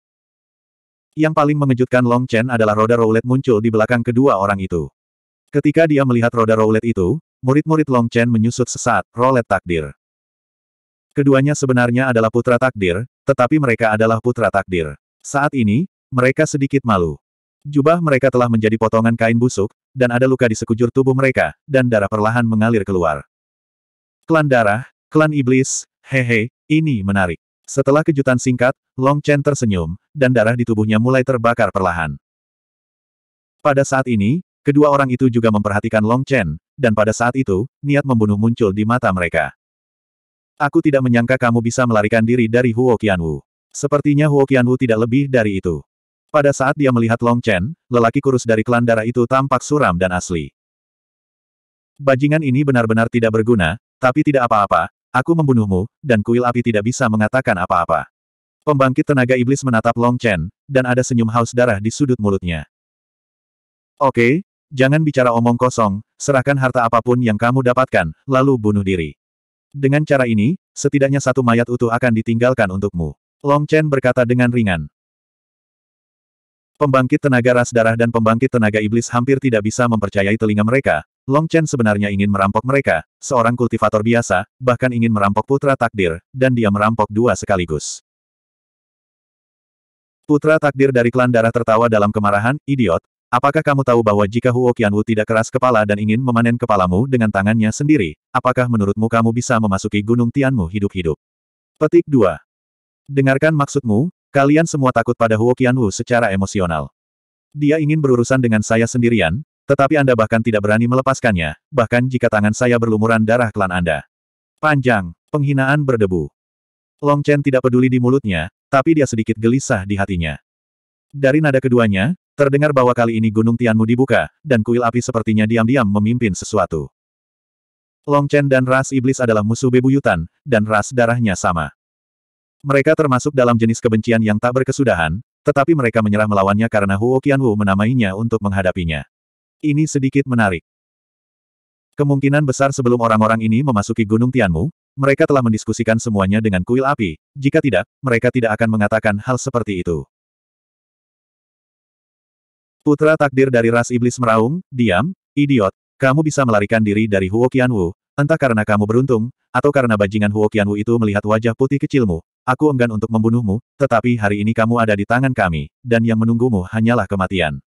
Yang paling mengejutkan Long Chen adalah roda roulette muncul di belakang kedua orang itu. Ketika dia melihat roda roulette itu, murid-murid Long Chen menyusut sesaat, roulette takdir. Keduanya sebenarnya adalah putra takdir, tetapi mereka adalah putra takdir. Saat ini, mereka sedikit malu. Jubah mereka telah menjadi potongan kain busuk, dan ada luka di sekujur tubuh mereka, dan darah perlahan mengalir keluar. Klan darah, klan iblis, hehe, ini menarik. Setelah kejutan singkat, Long Chen tersenyum, dan darah di tubuhnya mulai terbakar perlahan. Pada saat ini, kedua orang itu juga memperhatikan Long Chen, dan pada saat itu, niat membunuh muncul di mata mereka. Aku tidak menyangka kamu bisa melarikan diri dari Huo Qianwu. Sepertinya Huo Qianwu tidak lebih dari itu. Pada saat dia melihat Long Chen, lelaki kurus dari klan darah itu tampak suram dan asli. Bajingan ini benar-benar tidak berguna, tapi tidak apa-apa, aku membunuhmu, dan kuil api tidak bisa mengatakan apa-apa. Pembangkit tenaga iblis menatap Long Chen, dan ada senyum haus darah di sudut mulutnya. Oke, jangan bicara omong kosong, serahkan harta apapun yang kamu dapatkan, lalu bunuh diri. Dengan cara ini, setidaknya satu mayat utuh akan ditinggalkan untukmu. Long Chen berkata dengan ringan. Pembangkit tenaga ras darah dan pembangkit tenaga iblis hampir tidak bisa mempercayai telinga mereka. Long Chen sebenarnya ingin merampok mereka, seorang kultivator biasa, bahkan ingin merampok putra takdir, dan dia merampok dua sekaligus. Putra takdir dari klan darah tertawa dalam kemarahan, idiot, apakah kamu tahu bahwa jika Huo Qianwu tidak keras kepala dan ingin memanen kepalamu dengan tangannya sendiri, apakah menurutmu kamu bisa memasuki gunung Tianmu hidup-hidup? Petik 2. Dengarkan maksudmu, Kalian semua takut pada Huo Qianwu secara emosional. Dia ingin berurusan dengan saya sendirian, tetapi Anda bahkan tidak berani melepaskannya, bahkan jika tangan saya berlumuran darah klan Anda. Panjang, penghinaan berdebu. Long Chen tidak peduli di mulutnya, tapi dia sedikit gelisah di hatinya. Dari nada keduanya, terdengar bahwa kali ini Gunung Tianmu dibuka, dan kuil api sepertinya diam-diam memimpin sesuatu. Long Chen dan ras iblis adalah musuh bebuyutan, dan ras darahnya sama. Mereka termasuk dalam jenis kebencian yang tak berkesudahan, tetapi mereka menyerah melawannya karena Huo Qianwu menamainya untuk menghadapinya. Ini sedikit menarik. Kemungkinan besar sebelum orang-orang ini memasuki Gunung Tianmu, mereka telah mendiskusikan semuanya dengan kuil api, jika tidak, mereka tidak akan mengatakan hal seperti itu. Putra takdir dari ras iblis meraung, diam, idiot, kamu bisa melarikan diri dari Huo Qianwu, entah karena kamu beruntung, atau karena bajingan Huo Qianwu itu melihat wajah putih kecilmu, Aku enggan untuk membunuhmu, tetapi hari ini kamu ada di tangan kami, dan yang menunggumu hanyalah kematian.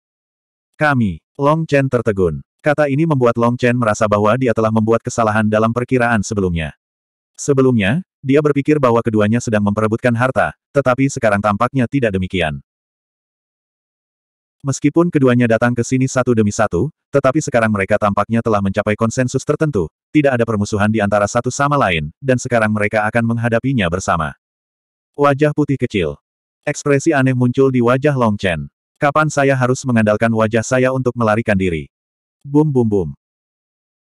Kami, Long Chen tertegun. Kata ini membuat Long Chen merasa bahwa dia telah membuat kesalahan dalam perkiraan sebelumnya. Sebelumnya, dia berpikir bahwa keduanya sedang memperebutkan harta, tetapi sekarang tampaknya tidak demikian. Meskipun keduanya datang ke sini satu demi satu, tetapi sekarang mereka tampaknya telah mencapai konsensus tertentu, tidak ada permusuhan di antara satu sama lain, dan sekarang mereka akan menghadapinya bersama. Wajah putih kecil. Ekspresi aneh muncul di wajah Long Chen. Kapan saya harus mengandalkan wajah saya untuk melarikan diri? Bum bum bum.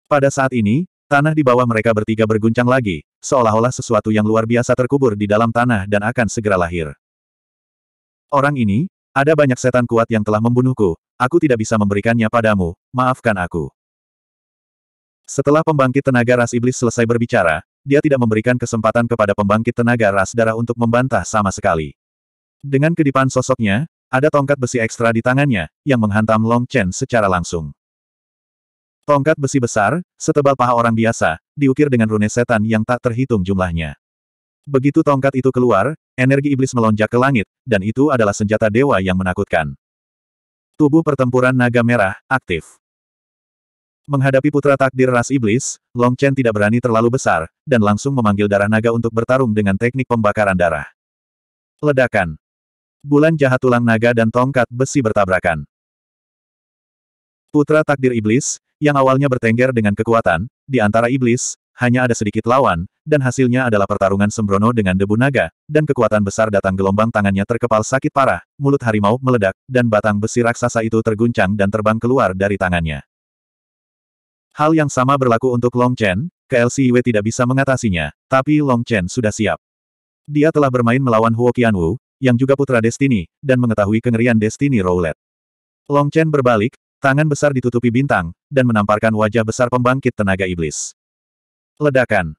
Pada saat ini, tanah di bawah mereka bertiga berguncang lagi, seolah-olah sesuatu yang luar biasa terkubur di dalam tanah dan akan segera lahir. Orang ini, ada banyak setan kuat yang telah membunuhku, aku tidak bisa memberikannya padamu, maafkan aku. Setelah pembangkit tenaga ras iblis selesai berbicara, dia tidak memberikan kesempatan kepada pembangkit tenaga ras darah untuk membantah sama sekali. Dengan kedipan sosoknya, ada tongkat besi ekstra di tangannya, yang menghantam Long Chen secara langsung. Tongkat besi besar, setebal paha orang biasa, diukir dengan rune setan yang tak terhitung jumlahnya. Begitu tongkat itu keluar, energi iblis melonjak ke langit, dan itu adalah senjata dewa yang menakutkan. Tubuh pertempuran naga merah, aktif. Menghadapi putra takdir ras iblis, Long Chen tidak berani terlalu besar, dan langsung memanggil darah naga untuk bertarung dengan teknik pembakaran darah. Ledakan. Bulan jahat tulang naga dan tongkat besi bertabrakan. Putra takdir iblis, yang awalnya bertengger dengan kekuatan, di antara iblis, hanya ada sedikit lawan, dan hasilnya adalah pertarungan sembrono dengan debu naga, dan kekuatan besar datang gelombang tangannya terkepal sakit parah, mulut harimau meledak, dan batang besi raksasa itu terguncang dan terbang keluar dari tangannya. Hal yang sama berlaku untuk Long Chen, KLCW tidak bisa mengatasinya, tapi Long Chen sudah siap. Dia telah bermain melawan Huo Qianwu, yang juga putra Destiny, dan mengetahui kengerian Destiny Roulette. Long Chen berbalik, tangan besar ditutupi bintang, dan menamparkan wajah besar pembangkit tenaga iblis. Ledakan.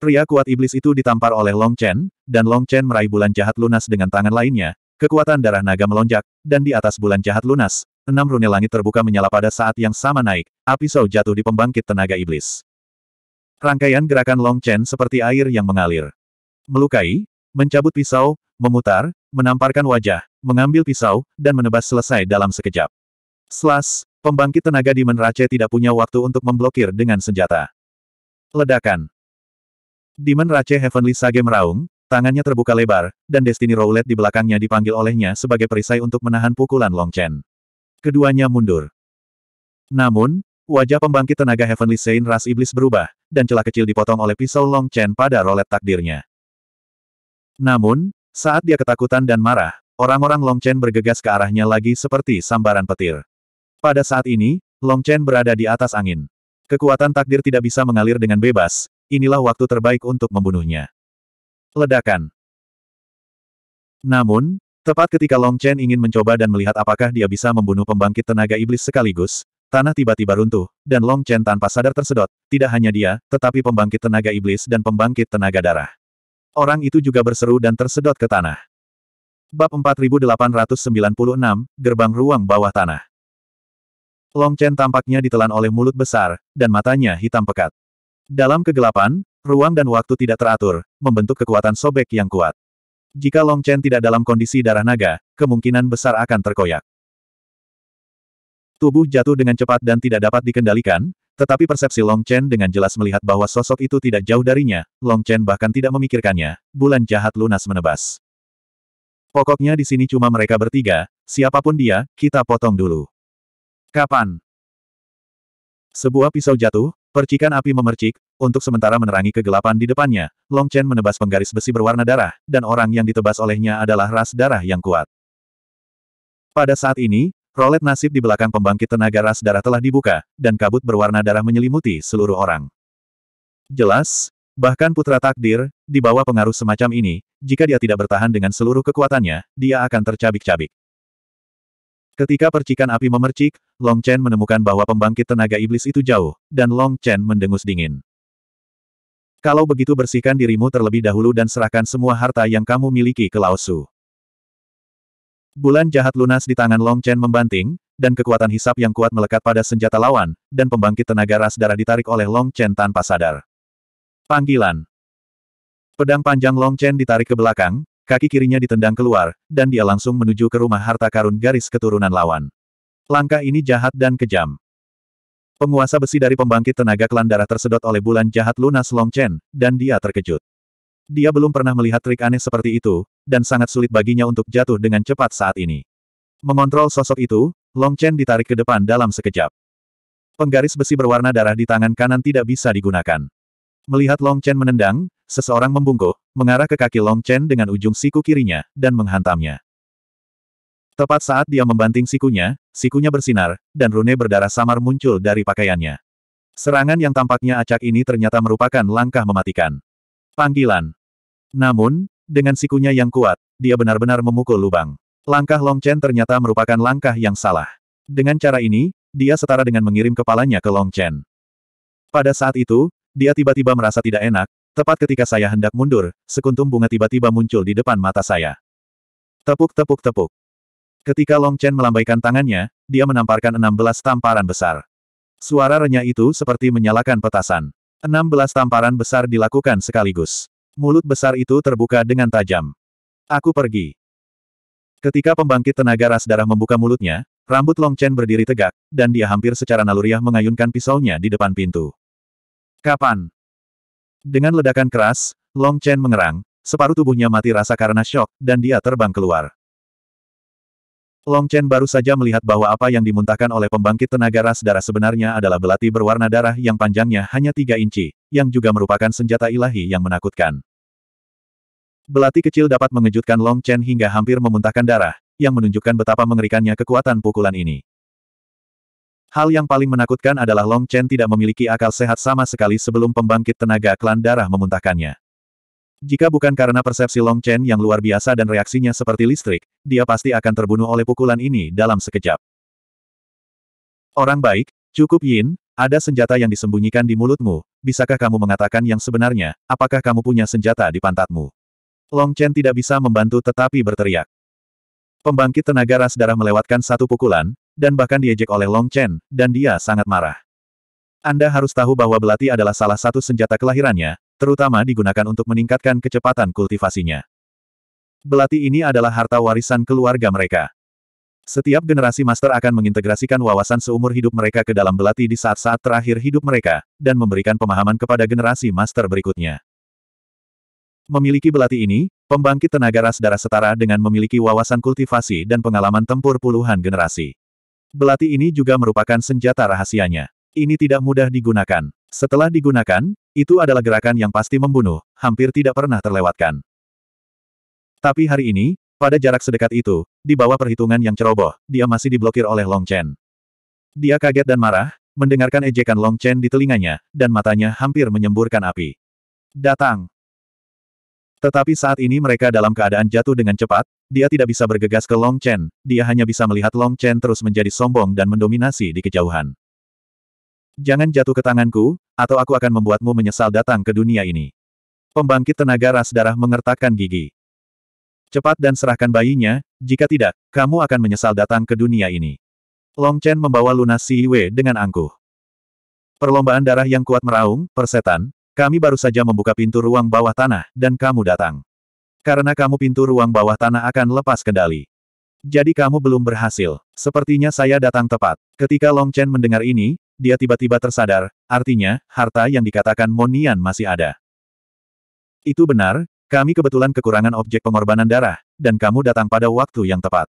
Pria kuat iblis itu ditampar oleh Long Chen, dan Long Chen meraih bulan jahat lunas dengan tangan lainnya, Kekuatan darah naga melonjak, dan di atas bulan jahat lunas, enam rune langit terbuka menyala pada saat yang sama naik, api Shou jatuh di pembangkit tenaga iblis. Rangkaian gerakan Long Chen seperti air yang mengalir. Melukai, mencabut pisau, memutar, menamparkan wajah, mengambil pisau, dan menebas selesai dalam sekejap. Slas, pembangkit tenaga di Menrace tidak punya waktu untuk memblokir dengan senjata. Ledakan. Demon Rache Heavenly Sage meraung, Tangannya terbuka lebar, dan Destiny Roulette di belakangnya dipanggil olehnya sebagai perisai untuk menahan pukulan Long Chen. Keduanya mundur. Namun, wajah pembangkit tenaga Heavenly Saint ras iblis berubah, dan celah kecil dipotong oleh pisau Long Chen pada rolet takdirnya. Namun, saat dia ketakutan dan marah, orang-orang Long Chen bergegas ke arahnya lagi seperti sambaran petir. Pada saat ini, Long Chen berada di atas angin. Kekuatan takdir tidak bisa mengalir dengan bebas, inilah waktu terbaik untuk membunuhnya. Ledakan. Namun, tepat ketika Long Chen ingin mencoba dan melihat apakah dia bisa membunuh pembangkit tenaga iblis sekaligus, tanah tiba-tiba runtuh, dan Long Chen tanpa sadar tersedot, tidak hanya dia, tetapi pembangkit tenaga iblis dan pembangkit tenaga darah. Orang itu juga berseru dan tersedot ke tanah. Bab 4896, Gerbang Ruang Bawah Tanah Long Chen tampaknya ditelan oleh mulut besar, dan matanya hitam pekat. Dalam kegelapan, Ruang dan waktu tidak teratur, membentuk kekuatan sobek yang kuat. Jika Long Chen tidak dalam kondisi darah naga, kemungkinan besar akan terkoyak. Tubuh jatuh dengan cepat dan tidak dapat dikendalikan, tetapi persepsi Long Chen dengan jelas melihat bahwa sosok itu tidak jauh darinya, Long Chen bahkan tidak memikirkannya, bulan jahat lunas menebas. Pokoknya di sini cuma mereka bertiga, siapapun dia, kita potong dulu. Kapan? Sebuah pisau jatuh, Percikan api memercik, untuk sementara menerangi kegelapan di depannya, Long Chen menebas penggaris besi berwarna darah, dan orang yang ditebas olehnya adalah ras darah yang kuat. Pada saat ini, rolet nasib di belakang pembangkit tenaga ras darah telah dibuka, dan kabut berwarna darah menyelimuti seluruh orang. Jelas, bahkan putra takdir, di bawah pengaruh semacam ini, jika dia tidak bertahan dengan seluruh kekuatannya, dia akan tercabik-cabik. Ketika percikan api memercik, Long Chen menemukan bahwa pembangkit tenaga iblis itu jauh, dan Long Chen mendengus dingin. Kalau begitu bersihkan dirimu terlebih dahulu dan serahkan semua harta yang kamu miliki ke Laosu. Bulan jahat lunas di tangan Long Chen membanting, dan kekuatan hisap yang kuat melekat pada senjata lawan, dan pembangkit tenaga ras darah ditarik oleh Long Chen tanpa sadar. Panggilan Pedang panjang Long Chen ditarik ke belakang, Kaki kirinya ditendang keluar, dan dia langsung menuju ke rumah harta karun garis keturunan lawan. Langkah ini jahat dan kejam. Penguasa besi dari pembangkit tenaga klan darah tersedot oleh bulan jahat lunas Long Chen, dan dia terkejut. Dia belum pernah melihat trik aneh seperti itu, dan sangat sulit baginya untuk jatuh dengan cepat saat ini. Mengontrol sosok itu, Long Chen ditarik ke depan dalam sekejap. Penggaris besi berwarna darah di tangan kanan tidak bisa digunakan. Melihat Long Chen menendang, seseorang membungkuk, mengarah ke kaki Long Chen dengan ujung siku kirinya, dan menghantamnya. Tepat saat dia membanting sikunya, sikunya bersinar, dan rune berdarah samar muncul dari pakaiannya. Serangan yang tampaknya acak ini ternyata merupakan langkah mematikan. Panggilan. Namun, dengan sikunya yang kuat, dia benar-benar memukul lubang. Langkah Long Chen ternyata merupakan langkah yang salah. Dengan cara ini, dia setara dengan mengirim kepalanya ke Long Chen. Pada saat itu, dia tiba-tiba merasa tidak enak, tepat ketika saya hendak mundur, sekuntum bunga tiba-tiba muncul di depan mata saya. Tepuk-tepuk-tepuk. Ketika Long Chen melambaikan tangannya, dia menamparkan 16 tamparan besar. Suara renyah itu seperti menyalakan petasan. 16 tamparan besar dilakukan sekaligus. Mulut besar itu terbuka dengan tajam. Aku pergi. Ketika pembangkit tenaga ras darah membuka mulutnya, rambut Long Chen berdiri tegak, dan dia hampir secara naluriah mengayunkan pisaunya di depan pintu. Kapan? Dengan ledakan keras, Long Chen mengerang, separuh tubuhnya mati rasa karena shock, dan dia terbang keluar. Long Chen baru saja melihat bahwa apa yang dimuntahkan oleh pembangkit tenaga ras darah sebenarnya adalah belati berwarna darah yang panjangnya hanya tiga inci, yang juga merupakan senjata ilahi yang menakutkan. Belati kecil dapat mengejutkan Long Chen hingga hampir memuntahkan darah, yang menunjukkan betapa mengerikannya kekuatan pukulan ini. Hal yang paling menakutkan adalah Long Chen tidak memiliki akal sehat sama sekali sebelum pembangkit tenaga klan darah memuntahkannya. Jika bukan karena persepsi Long Chen yang luar biasa dan reaksinya seperti listrik, dia pasti akan terbunuh oleh pukulan ini dalam sekejap. Orang baik, cukup Yin, ada senjata yang disembunyikan di mulutmu, bisakah kamu mengatakan yang sebenarnya, apakah kamu punya senjata di pantatmu? Long Chen tidak bisa membantu tetapi berteriak. Pembangkit tenaga ras darah melewatkan satu pukulan, dan bahkan diejek oleh Long Chen, dan dia sangat marah. Anda harus tahu bahwa belati adalah salah satu senjata kelahirannya, terutama digunakan untuk meningkatkan kecepatan kultivasinya. Belati ini adalah harta warisan keluarga mereka. Setiap generasi master akan mengintegrasikan wawasan seumur hidup mereka ke dalam belati di saat-saat terakhir hidup mereka, dan memberikan pemahaman kepada generasi master berikutnya. Memiliki belati ini, pembangkit tenaga ras darah setara dengan memiliki wawasan kultivasi dan pengalaman tempur puluhan generasi. Belati ini juga merupakan senjata rahasianya. Ini tidak mudah digunakan. Setelah digunakan, itu adalah gerakan yang pasti membunuh, hampir tidak pernah terlewatkan. Tapi hari ini, pada jarak sedekat itu, di bawah perhitungan yang ceroboh, dia masih diblokir oleh Long Chen. Dia kaget dan marah, mendengarkan ejekan Long Chen di telinganya, dan matanya hampir menyemburkan api. Datang! Tetapi saat ini mereka dalam keadaan jatuh dengan cepat, dia tidak bisa bergegas ke Long Chen, dia hanya bisa melihat Long Chen terus menjadi sombong dan mendominasi di kejauhan. Jangan jatuh ke tanganku, atau aku akan membuatmu menyesal datang ke dunia ini. Pembangkit tenaga ras darah mengertakkan gigi. Cepat dan serahkan bayinya, jika tidak, kamu akan menyesal datang ke dunia ini. Long Chen membawa Luna Wei dengan angkuh. Perlombaan darah yang kuat meraung, persetan, kami baru saja membuka pintu ruang bawah tanah, dan kamu datang. Karena kamu pintu ruang bawah tanah akan lepas kendali. Jadi kamu belum berhasil. Sepertinya saya datang tepat. Ketika Long Chen mendengar ini, dia tiba-tiba tersadar, artinya, harta yang dikatakan Monian masih ada. Itu benar, kami kebetulan kekurangan objek pengorbanan darah, dan kamu datang pada waktu yang tepat.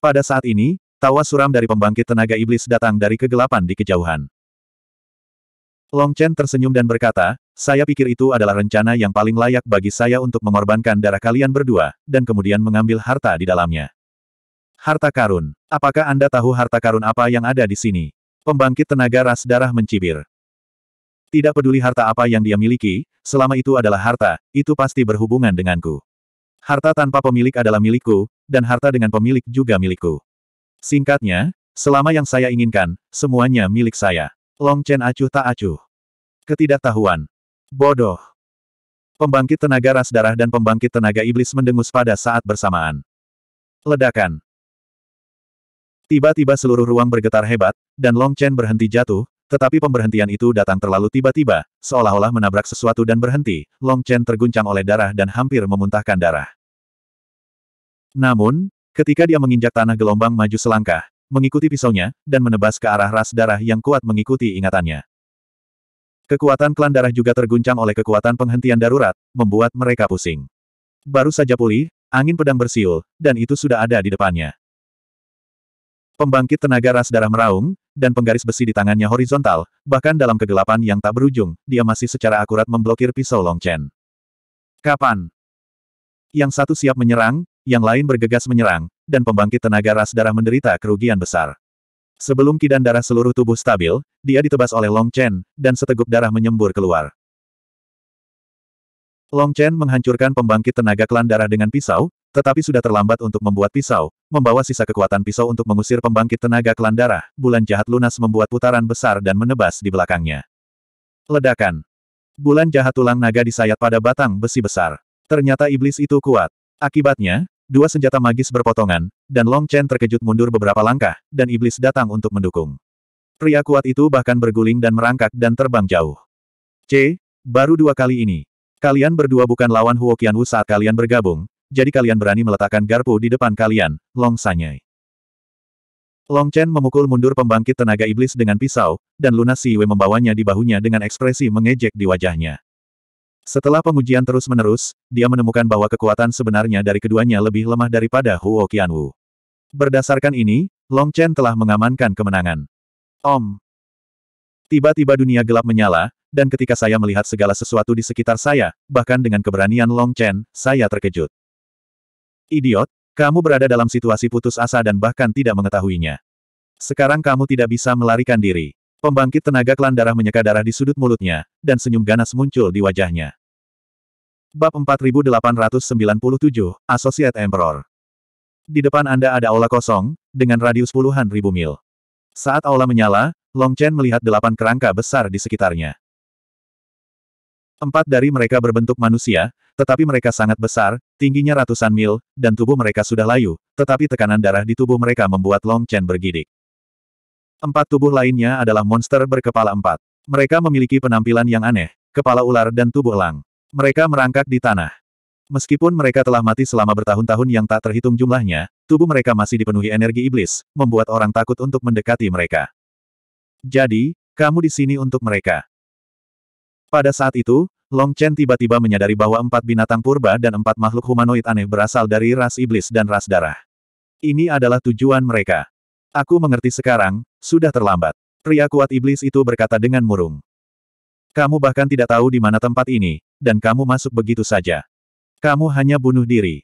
Pada saat ini, tawa suram dari pembangkit tenaga iblis datang dari kegelapan di kejauhan. Long Chen tersenyum dan berkata, saya pikir itu adalah rencana yang paling layak bagi saya untuk mengorbankan darah kalian berdua, dan kemudian mengambil harta di dalamnya. Harta karun. Apakah Anda tahu harta karun apa yang ada di sini? Pembangkit tenaga ras darah mencibir. Tidak peduli harta apa yang dia miliki, selama itu adalah harta, itu pasti berhubungan denganku. Harta tanpa pemilik adalah milikku, dan harta dengan pemilik juga milikku. Singkatnya, selama yang saya inginkan, semuanya milik saya. Long Chen acuh tak acuh. Ketidaktahuan. Bodoh. Pembangkit tenaga ras darah dan pembangkit tenaga iblis mendengus pada saat bersamaan. Ledakan. Tiba-tiba seluruh ruang bergetar hebat, dan Long Chen berhenti jatuh, tetapi pemberhentian itu datang terlalu tiba-tiba, seolah-olah menabrak sesuatu dan berhenti, Long Chen terguncang oleh darah dan hampir memuntahkan darah. Namun, ketika dia menginjak tanah gelombang maju selangkah, mengikuti pisaunya, dan menebas ke arah ras darah yang kuat mengikuti ingatannya. Kekuatan klan darah juga terguncang oleh kekuatan penghentian darurat, membuat mereka pusing. Baru saja pulih, angin pedang bersiul, dan itu sudah ada di depannya. Pembangkit tenaga ras darah meraung, dan penggaris besi di tangannya horizontal, bahkan dalam kegelapan yang tak berujung, dia masih secara akurat memblokir pisau Longchen. Kapan? Yang satu siap menyerang, yang lain bergegas menyerang, dan pembangkit tenaga ras darah menderita kerugian besar. Sebelum kidan darah seluruh tubuh stabil, dia ditebas oleh Long Chen, dan seteguk darah menyembur keluar. Long Chen menghancurkan pembangkit tenaga klan darah dengan pisau, tetapi sudah terlambat untuk membuat pisau, membawa sisa kekuatan pisau untuk mengusir pembangkit tenaga klan darah, bulan jahat lunas membuat putaran besar dan menebas di belakangnya. Ledakan. Bulan jahat tulang naga disayat pada batang besi besar. Ternyata iblis itu kuat. Akibatnya, Dua senjata magis berpotongan, dan Long Chen terkejut mundur beberapa langkah, dan iblis datang untuk mendukung. Pria kuat itu bahkan berguling dan merangkak dan terbang jauh. C, baru dua kali ini. Kalian berdua bukan lawan Huo Qianwu saat kalian bergabung, jadi kalian berani meletakkan garpu di depan kalian, Long Sanyai. Long Chen memukul mundur pembangkit tenaga iblis dengan pisau, dan Luna Siwe membawanya di bahunya dengan ekspresi mengejek di wajahnya. Setelah pengujian terus-menerus, dia menemukan bahwa kekuatan sebenarnya dari keduanya lebih lemah daripada Huo Qianwu. Berdasarkan ini, Long Chen telah mengamankan kemenangan. Om. Tiba-tiba dunia gelap menyala, dan ketika saya melihat segala sesuatu di sekitar saya, bahkan dengan keberanian Long Chen, saya terkejut. Idiot, kamu berada dalam situasi putus asa dan bahkan tidak mengetahuinya. Sekarang kamu tidak bisa melarikan diri. Pembangkit tenaga klan darah menyeka darah di sudut mulutnya, dan senyum ganas muncul di wajahnya. Bab 4897, Associate Emperor. Di depan Anda ada aula kosong, dengan radius puluhan ribu mil. Saat aula menyala, Long Chen melihat delapan kerangka besar di sekitarnya. Empat dari mereka berbentuk manusia, tetapi mereka sangat besar, tingginya ratusan mil, dan tubuh mereka sudah layu, tetapi tekanan darah di tubuh mereka membuat Long Chen bergidik. Empat tubuh lainnya adalah monster berkepala empat. Mereka memiliki penampilan yang aneh, kepala ular dan tubuh elang. Mereka merangkak di tanah. Meskipun mereka telah mati selama bertahun-tahun yang tak terhitung jumlahnya, tubuh mereka masih dipenuhi energi iblis, membuat orang takut untuk mendekati mereka. Jadi, kamu di sini untuk mereka. Pada saat itu, Long Chen tiba-tiba menyadari bahwa empat binatang purba dan empat makhluk humanoid aneh berasal dari ras iblis dan ras darah. Ini adalah tujuan mereka. Aku mengerti sekarang, sudah terlambat. Pria kuat iblis itu berkata dengan murung. Kamu bahkan tidak tahu di mana tempat ini, dan kamu masuk begitu saja. Kamu hanya bunuh diri.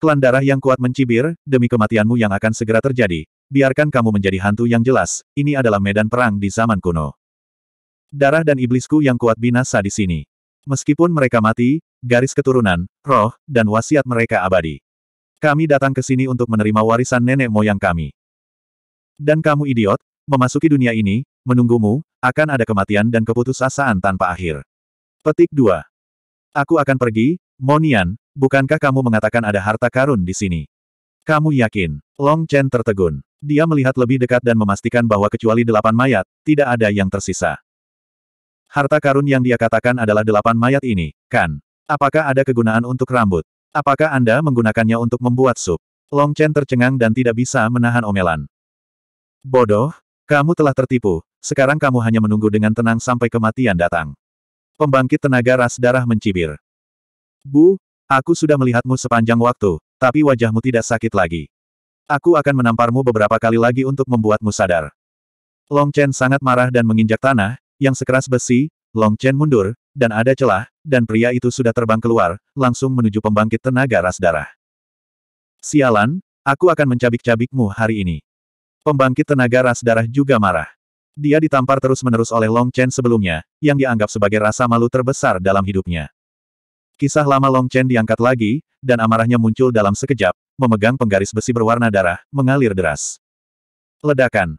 Klan darah yang kuat mencibir, demi kematianmu yang akan segera terjadi, biarkan kamu menjadi hantu yang jelas, ini adalah medan perang di zaman kuno. Darah dan iblisku yang kuat binasa di sini. Meskipun mereka mati, garis keturunan, roh, dan wasiat mereka abadi. Kami datang ke sini untuk menerima warisan nenek moyang kami. Dan kamu idiot, memasuki dunia ini, menunggumu, akan ada kematian dan keputusasaan tanpa akhir. Petik 2. Aku akan pergi, Monian, bukankah kamu mengatakan ada harta karun di sini? Kamu yakin? Long Chen tertegun. Dia melihat lebih dekat dan memastikan bahwa kecuali delapan mayat, tidak ada yang tersisa. Harta karun yang dia katakan adalah delapan mayat ini, kan? Apakah ada kegunaan untuk rambut? Apakah Anda menggunakannya untuk membuat sup? Long Chen tercengang dan tidak bisa menahan omelan. Bodoh, kamu telah tertipu, sekarang kamu hanya menunggu dengan tenang sampai kematian datang. Pembangkit tenaga ras darah mencibir. Bu, aku sudah melihatmu sepanjang waktu, tapi wajahmu tidak sakit lagi. Aku akan menamparmu beberapa kali lagi untuk membuatmu sadar. Long Chen sangat marah dan menginjak tanah, yang sekeras besi, Long Chen mundur, dan ada celah, dan pria itu sudah terbang keluar, langsung menuju pembangkit tenaga ras darah. Sialan, aku akan mencabik-cabikmu hari ini. Pembangkit tenaga ras darah juga marah. Dia ditampar terus-menerus oleh Long Chen sebelumnya, yang dianggap sebagai rasa malu terbesar dalam hidupnya. Kisah lama Long Chen diangkat lagi, dan amarahnya muncul dalam sekejap, memegang penggaris besi berwarna darah, mengalir deras. Ledakan.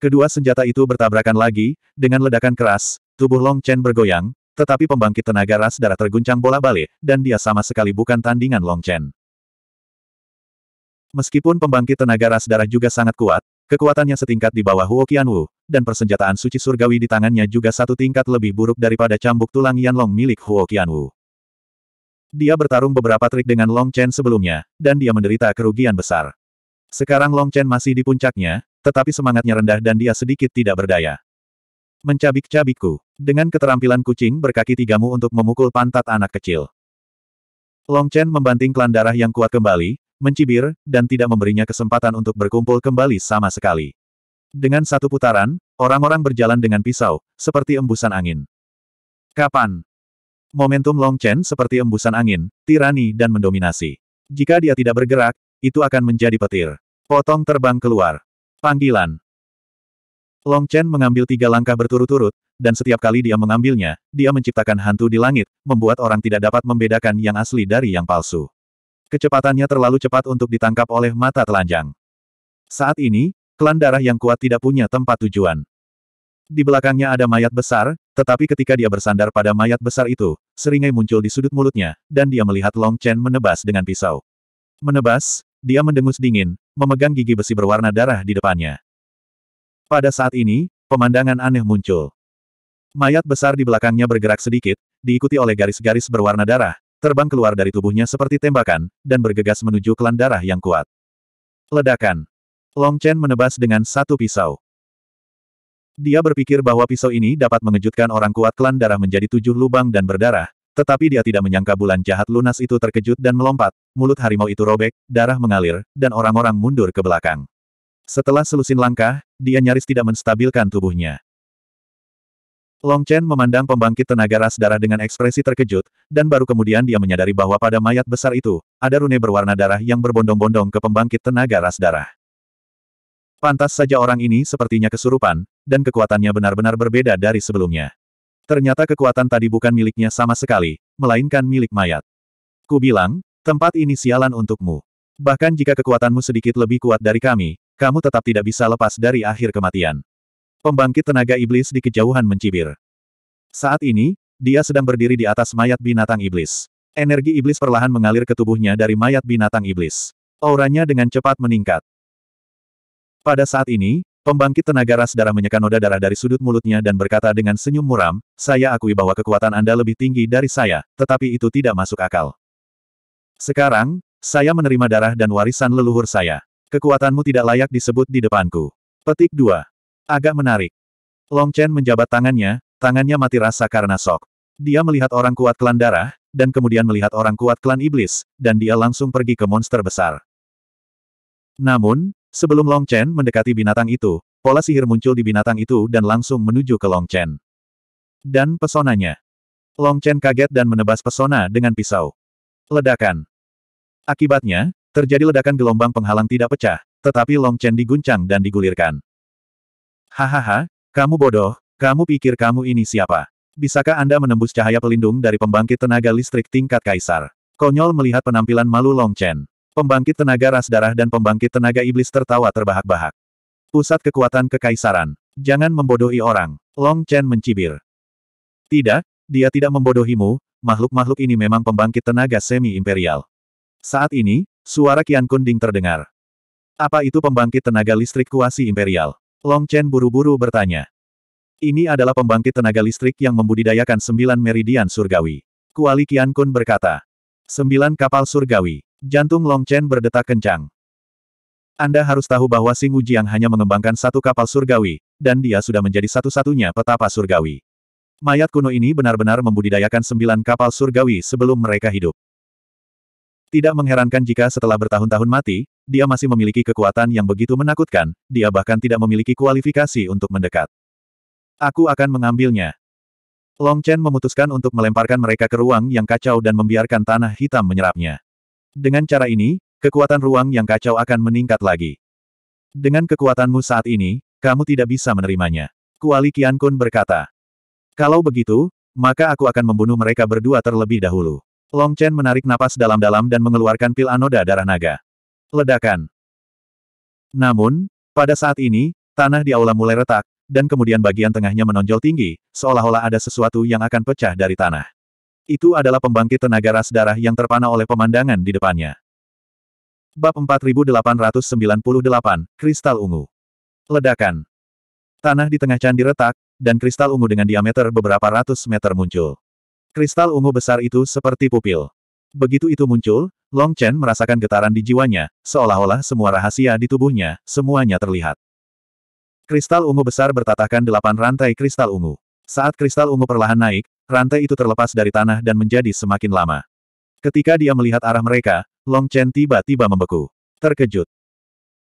Kedua senjata itu bertabrakan lagi, dengan ledakan keras, tubuh Long Chen bergoyang, tetapi pembangkit tenaga ras darah terguncang bola balik, dan dia sama sekali bukan tandingan Long Chen. Meskipun pembangkit tenaga ras darah juga sangat kuat, Kekuatannya setingkat di bawah Huo Qianwu, dan persenjataan suci surgawi di tangannya juga satu tingkat lebih buruk daripada cambuk tulang Yanlong milik Huo Qianwu. Dia bertarung beberapa trik dengan Long Chen sebelumnya, dan dia menderita kerugian besar. Sekarang Long Chen masih di puncaknya, tetapi semangatnya rendah dan dia sedikit tidak berdaya. Mencabik-cabikku. Dengan keterampilan kucing berkaki tigamu untuk memukul pantat anak kecil. Long Chen membanting klan darah yang kuat kembali, mencibir, dan tidak memberinya kesempatan untuk berkumpul kembali sama sekali. Dengan satu putaran, orang-orang berjalan dengan pisau, seperti embusan angin. Kapan? Momentum Long Chen seperti embusan angin, tirani dan mendominasi. Jika dia tidak bergerak, itu akan menjadi petir. Potong terbang keluar. Panggilan. Long Chen mengambil tiga langkah berturut-turut, dan setiap kali dia mengambilnya, dia menciptakan hantu di langit, membuat orang tidak dapat membedakan yang asli dari yang palsu. Kecepatannya terlalu cepat untuk ditangkap oleh mata telanjang. Saat ini, klan darah yang kuat tidak punya tempat tujuan. Di belakangnya ada mayat besar, tetapi ketika dia bersandar pada mayat besar itu, seringai muncul di sudut mulutnya, dan dia melihat Long Chen menebas dengan pisau. Menebas, dia mendengus dingin, memegang gigi besi berwarna darah di depannya. Pada saat ini, pemandangan aneh muncul. Mayat besar di belakangnya bergerak sedikit, diikuti oleh garis-garis berwarna darah, terbang keluar dari tubuhnya seperti tembakan, dan bergegas menuju klan darah yang kuat. Ledakan. Long Chen menebas dengan satu pisau. Dia berpikir bahwa pisau ini dapat mengejutkan orang kuat klan darah menjadi tujuh lubang dan berdarah, tetapi dia tidak menyangka bulan jahat lunas itu terkejut dan melompat, mulut harimau itu robek, darah mengalir, dan orang-orang mundur ke belakang. Setelah selusin langkah, dia nyaris tidak menstabilkan tubuhnya. Long Chen memandang pembangkit tenaga ras darah dengan ekspresi terkejut, dan baru kemudian dia menyadari bahwa pada mayat besar itu, ada rune berwarna darah yang berbondong-bondong ke pembangkit tenaga ras darah. Pantas saja orang ini sepertinya kesurupan, dan kekuatannya benar-benar berbeda dari sebelumnya. Ternyata kekuatan tadi bukan miliknya sama sekali, melainkan milik mayat. Ku bilang, tempat ini sialan untukmu. Bahkan jika kekuatanmu sedikit lebih kuat dari kami, kamu tetap tidak bisa lepas dari akhir kematian. Pembangkit tenaga iblis di kejauhan mencibir. Saat ini, dia sedang berdiri di atas mayat binatang iblis. Energi iblis perlahan mengalir ke tubuhnya dari mayat binatang iblis. Auranya dengan cepat meningkat. Pada saat ini, pembangkit tenaga ras darah menyekan noda darah dari sudut mulutnya dan berkata dengan senyum muram, saya akui bahwa kekuatan Anda lebih tinggi dari saya, tetapi itu tidak masuk akal. Sekarang, saya menerima darah dan warisan leluhur saya. Kekuatanmu tidak layak disebut di depanku. Petik 2. Agak menarik. Long Chen menjabat tangannya, tangannya mati rasa karena sok. Dia melihat orang kuat klan darah, dan kemudian melihat orang kuat klan iblis, dan dia langsung pergi ke monster besar. Namun, sebelum Long Chen mendekati binatang itu, pola sihir muncul di binatang itu dan langsung menuju ke Long Chen. Dan pesonanya. Long Chen kaget dan menebas pesona dengan pisau. Ledakan. Akibatnya, terjadi ledakan gelombang penghalang tidak pecah, tetapi Long Chen diguncang dan digulirkan. Hahaha, kamu bodoh, kamu pikir kamu ini siapa? Bisakah Anda menembus cahaya pelindung dari pembangkit tenaga listrik tingkat kaisar? Konyol melihat penampilan malu Long Chen. Pembangkit tenaga ras darah dan pembangkit tenaga iblis tertawa terbahak-bahak. Pusat kekuatan kekaisaran. Jangan membodohi orang. Long Chen mencibir. Tidak, dia tidak membodohimu, makhluk-makhluk ini memang pembangkit tenaga semi-imperial. Saat ini, suara Qian Kun terdengar. Apa itu pembangkit tenaga listrik kuasi imperial? Long Chen buru-buru bertanya. Ini adalah pembangkit tenaga listrik yang membudidayakan sembilan meridian surgawi. Kuali Qian Kun berkata. Sembilan kapal surgawi. Jantung Long Chen berdetak kencang. Anda harus tahu bahwa Sing Ujiang hanya mengembangkan satu kapal surgawi, dan dia sudah menjadi satu-satunya petapa surgawi. Mayat kuno ini benar-benar membudidayakan sembilan kapal surgawi sebelum mereka hidup. Tidak mengherankan jika setelah bertahun-tahun mati, dia masih memiliki kekuatan yang begitu menakutkan, dia bahkan tidak memiliki kualifikasi untuk mendekat. Aku akan mengambilnya. Long Chen memutuskan untuk melemparkan mereka ke ruang yang kacau dan membiarkan tanah hitam menyerapnya. Dengan cara ini, kekuatan ruang yang kacau akan meningkat lagi. Dengan kekuatanmu saat ini, kamu tidak bisa menerimanya. Kuali Qian Kun berkata. Kalau begitu, maka aku akan membunuh mereka berdua terlebih dahulu. Long Chen menarik napas dalam-dalam dan mengeluarkan pil anoda darah naga. Ledakan. Namun, pada saat ini, tanah di aula mulai retak, dan kemudian bagian tengahnya menonjol tinggi, seolah-olah ada sesuatu yang akan pecah dari tanah. Itu adalah pembangkit tenaga ras darah yang terpana oleh pemandangan di depannya. Bab 4898, Kristal Ungu. Ledakan. Tanah di tengah candi retak, dan kristal ungu dengan diameter beberapa ratus meter muncul. Kristal ungu besar itu seperti pupil. Begitu itu muncul, Long Chen merasakan getaran di jiwanya, seolah-olah semua rahasia di tubuhnya, semuanya terlihat. Kristal ungu besar bertatahkan delapan rantai kristal ungu. Saat kristal ungu perlahan naik, rantai itu terlepas dari tanah dan menjadi semakin lama. Ketika dia melihat arah mereka, Long Chen tiba-tiba membeku. Terkejut.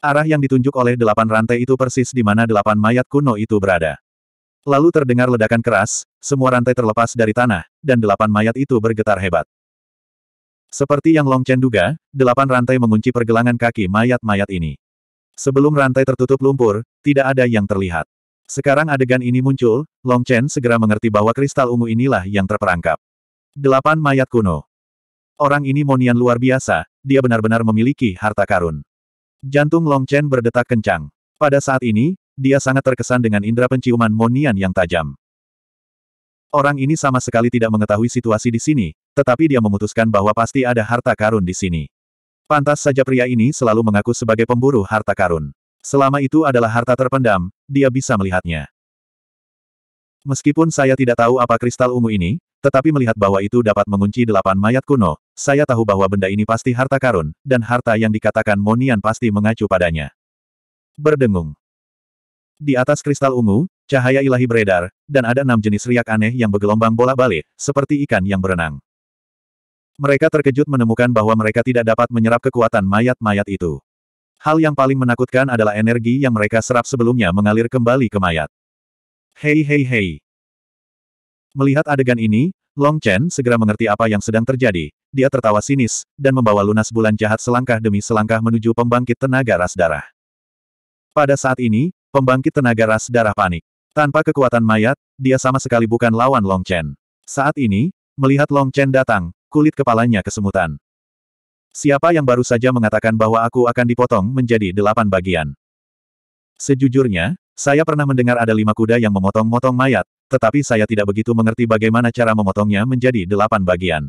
Arah yang ditunjuk oleh delapan rantai itu persis di mana delapan mayat kuno itu berada. Lalu terdengar ledakan keras, semua rantai terlepas dari tanah, dan delapan mayat itu bergetar hebat. Seperti yang Long Chen duga, delapan rantai mengunci pergelangan kaki mayat-mayat ini. Sebelum rantai tertutup lumpur, tidak ada yang terlihat. Sekarang adegan ini muncul, Long Chen segera mengerti bahwa kristal ungu inilah yang terperangkap. Delapan mayat kuno. Orang ini monian luar biasa, dia benar-benar memiliki harta karun. Jantung Long Chen berdetak kencang. Pada saat ini, dia sangat terkesan dengan indera penciuman Monian yang tajam. Orang ini sama sekali tidak mengetahui situasi di sini, tetapi dia memutuskan bahwa pasti ada harta karun di sini. Pantas saja pria ini selalu mengaku sebagai pemburu harta karun. Selama itu adalah harta terpendam, dia bisa melihatnya. Meskipun saya tidak tahu apa kristal ungu ini, tetapi melihat bahwa itu dapat mengunci delapan mayat kuno, saya tahu bahwa benda ini pasti harta karun, dan harta yang dikatakan Monian pasti mengacu padanya. Berdengung. Di atas kristal ungu, cahaya ilahi beredar, dan ada enam jenis riak aneh yang bergelombang bola balik seperti ikan yang berenang. Mereka terkejut menemukan bahwa mereka tidak dapat menyerap kekuatan mayat-mayat itu. Hal yang paling menakutkan adalah energi yang mereka serap sebelumnya mengalir kembali ke mayat. Hei hei hei. Melihat adegan ini, Long Chen segera mengerti apa yang sedang terjadi. Dia tertawa sinis, dan membawa lunas bulan jahat selangkah demi selangkah menuju pembangkit tenaga ras darah. Pada saat ini, Pembangkit tenaga ras darah panik. Tanpa kekuatan mayat, dia sama sekali bukan lawan Long Chen. Saat ini, melihat Long Chen datang, kulit kepalanya kesemutan. Siapa yang baru saja mengatakan bahwa aku akan dipotong menjadi delapan bagian? Sejujurnya, saya pernah mendengar ada lima kuda yang memotong-motong mayat, tetapi saya tidak begitu mengerti bagaimana cara memotongnya menjadi delapan bagian.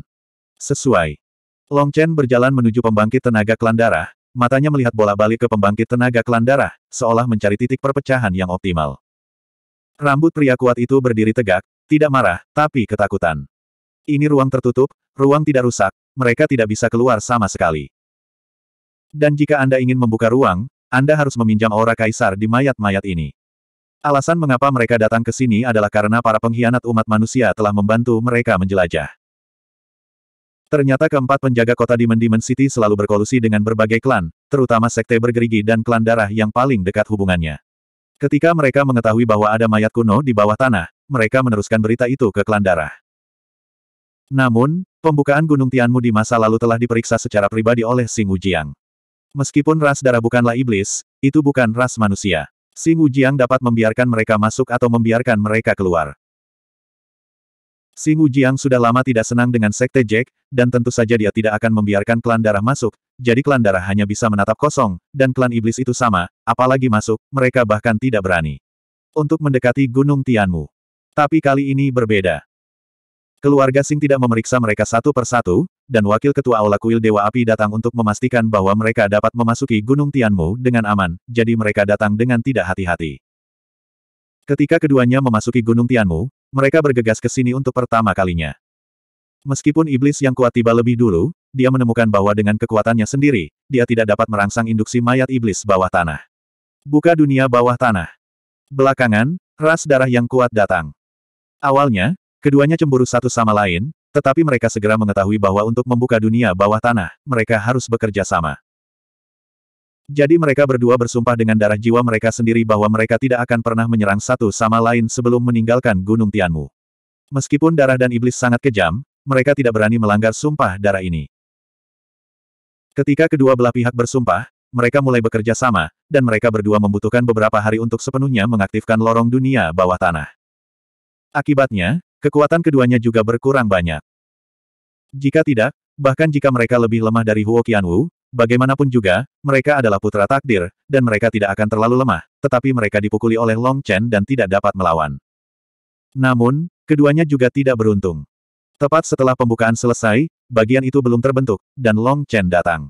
Sesuai. Long Chen berjalan menuju pembangkit tenaga klan darah, Matanya melihat bola balik ke pembangkit tenaga klan darah, seolah mencari titik perpecahan yang optimal. Rambut pria kuat itu berdiri tegak, tidak marah, tapi ketakutan. Ini ruang tertutup, ruang tidak rusak, mereka tidak bisa keluar sama sekali. Dan jika Anda ingin membuka ruang, Anda harus meminjam aura kaisar di mayat-mayat ini. Alasan mengapa mereka datang ke sini adalah karena para pengkhianat umat manusia telah membantu mereka menjelajah. Ternyata keempat penjaga kota Demon Demon City selalu berkolusi dengan berbagai klan, terutama sekte bergerigi dan klan darah yang paling dekat hubungannya. Ketika mereka mengetahui bahwa ada mayat kuno di bawah tanah, mereka meneruskan berita itu ke klan darah. Namun, pembukaan Gunung Tianmu di masa lalu telah diperiksa secara pribadi oleh Sing Wujiang. Meskipun ras darah bukanlah iblis, itu bukan ras manusia. Sing Wujiang dapat membiarkan mereka masuk atau membiarkan mereka keluar. Si Hu Jiang sudah lama tidak senang dengan Sekte Jack, dan tentu saja dia tidak akan membiarkan klan darah masuk, jadi klan darah hanya bisa menatap kosong, dan klan iblis itu sama, apalagi masuk, mereka bahkan tidak berani. Untuk mendekati Gunung Tianmu. Tapi kali ini berbeda. Keluarga Sing tidak memeriksa mereka satu persatu, dan Wakil Ketua Aula Kuil Dewa Api datang untuk memastikan bahwa mereka dapat memasuki Gunung Tianmu dengan aman, jadi mereka datang dengan tidak hati-hati. Ketika keduanya memasuki Gunung Tianmu, mereka bergegas ke sini untuk pertama kalinya. Meskipun iblis yang kuat tiba lebih dulu, dia menemukan bahwa dengan kekuatannya sendiri, dia tidak dapat merangsang induksi mayat iblis bawah tanah. Buka dunia bawah tanah. Belakangan, ras darah yang kuat datang. Awalnya, keduanya cemburu satu sama lain, tetapi mereka segera mengetahui bahwa untuk membuka dunia bawah tanah, mereka harus bekerja sama. Jadi mereka berdua bersumpah dengan darah jiwa mereka sendiri bahwa mereka tidak akan pernah menyerang satu sama lain sebelum meninggalkan Gunung Tianmu. Meskipun darah dan iblis sangat kejam, mereka tidak berani melanggar sumpah darah ini. Ketika kedua belah pihak bersumpah, mereka mulai bekerja sama, dan mereka berdua membutuhkan beberapa hari untuk sepenuhnya mengaktifkan lorong dunia bawah tanah. Akibatnya, kekuatan keduanya juga berkurang banyak. Jika tidak, bahkan jika mereka lebih lemah dari Huo Qianwu, Bagaimanapun juga, mereka adalah putra takdir, dan mereka tidak akan terlalu lemah, tetapi mereka dipukuli oleh Long Chen dan tidak dapat melawan. Namun, keduanya juga tidak beruntung. Tepat setelah pembukaan selesai, bagian itu belum terbentuk, dan Long Chen datang.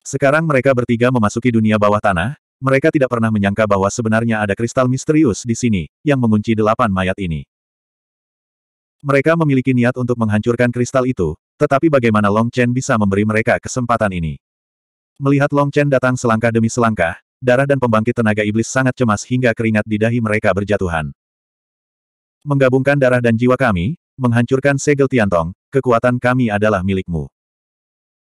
Sekarang mereka bertiga memasuki dunia bawah tanah, mereka tidak pernah menyangka bahwa sebenarnya ada kristal misterius di sini, yang mengunci delapan mayat ini. Mereka memiliki niat untuk menghancurkan kristal itu, tetapi bagaimana Long Chen bisa memberi mereka kesempatan ini? Melihat Long Chen datang selangkah demi selangkah, darah dan pembangkit tenaga iblis sangat cemas hingga keringat di dahi mereka berjatuhan. Menggabungkan darah dan jiwa kami, menghancurkan segel Tiantong, kekuatan kami adalah milikmu.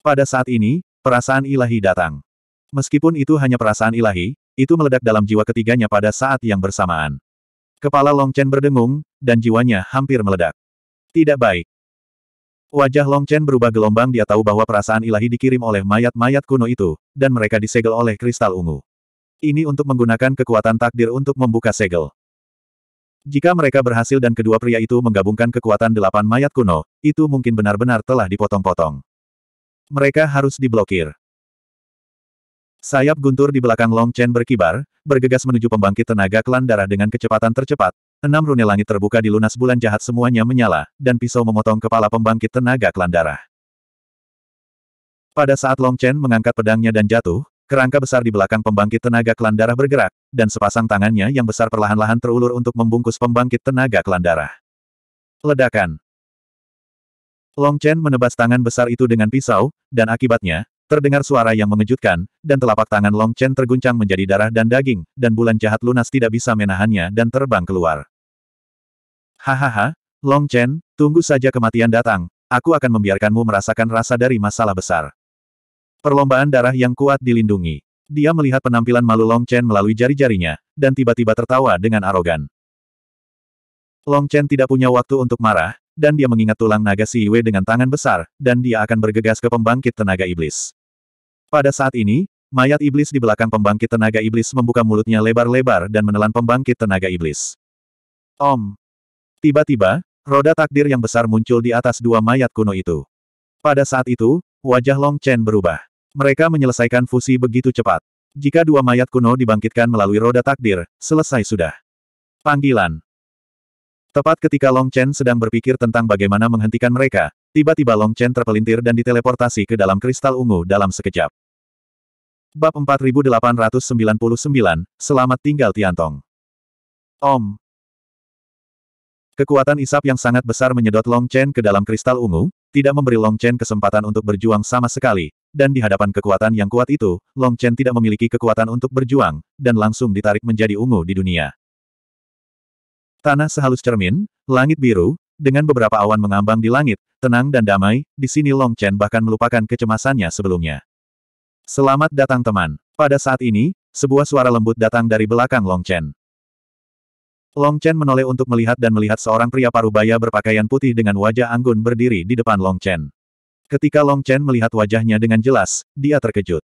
Pada saat ini, perasaan ilahi datang. Meskipun itu hanya perasaan ilahi, itu meledak dalam jiwa ketiganya pada saat yang bersamaan. Kepala Long Chen berdengung, dan jiwanya hampir meledak. Tidak baik. Wajah Long Chen berubah gelombang dia tahu bahwa perasaan ilahi dikirim oleh mayat-mayat kuno itu, dan mereka disegel oleh kristal ungu. Ini untuk menggunakan kekuatan takdir untuk membuka segel. Jika mereka berhasil dan kedua pria itu menggabungkan kekuatan delapan mayat kuno, itu mungkin benar-benar telah dipotong-potong. Mereka harus diblokir. Sayap guntur di belakang Long Chen berkibar, bergegas menuju pembangkit tenaga klan darah dengan kecepatan tercepat, Enam rune langit terbuka di lunas bulan jahat semuanya menyala, dan pisau memotong kepala pembangkit tenaga klan Pada saat Long Chen mengangkat pedangnya dan jatuh, kerangka besar di belakang pembangkit tenaga klan bergerak, dan sepasang tangannya yang besar perlahan-lahan terulur untuk membungkus pembangkit tenaga klan Ledakan. Long Chen menebas tangan besar itu dengan pisau, dan akibatnya, terdengar suara yang mengejutkan, dan telapak tangan Long Chen terguncang menjadi darah dan daging, dan bulan jahat lunas tidak bisa menahannya dan terbang keluar. Hahaha, Long Chen, tunggu saja kematian datang, aku akan membiarkanmu merasakan rasa dari masalah besar. Perlombaan darah yang kuat dilindungi. Dia melihat penampilan malu Long Chen melalui jari-jarinya, dan tiba-tiba tertawa dengan arogan. Long Chen tidak punya waktu untuk marah, dan dia mengingat tulang naga Si Yue dengan tangan besar, dan dia akan bergegas ke pembangkit tenaga iblis. Pada saat ini, mayat iblis di belakang pembangkit tenaga iblis membuka mulutnya lebar-lebar dan menelan pembangkit tenaga iblis. Om! Tiba-tiba, roda takdir yang besar muncul di atas dua mayat kuno itu. Pada saat itu, wajah Long Chen berubah. Mereka menyelesaikan fusi begitu cepat. Jika dua mayat kuno dibangkitkan melalui roda takdir, selesai sudah. Panggilan. Tepat ketika Long Chen sedang berpikir tentang bagaimana menghentikan mereka, tiba-tiba Long Chen terpelintir dan diteleportasi ke dalam kristal ungu dalam sekejap. Bab 4899, Selamat tinggal Tiantong. Om. Kekuatan isap yang sangat besar menyedot Long Chen ke dalam kristal ungu, tidak memberi Long Chen kesempatan untuk berjuang sama sekali, dan di hadapan kekuatan yang kuat itu, Long Chen tidak memiliki kekuatan untuk berjuang, dan langsung ditarik menjadi ungu di dunia. Tanah sehalus cermin, langit biru, dengan beberapa awan mengambang di langit, tenang dan damai, di sini Long Chen bahkan melupakan kecemasannya sebelumnya. Selamat datang teman. Pada saat ini, sebuah suara lembut datang dari belakang Long Chen. Long Chen menoleh untuk melihat dan melihat seorang pria parubaya berpakaian putih dengan wajah anggun berdiri di depan Long Chen. Ketika Long Chen melihat wajahnya dengan jelas, dia terkejut.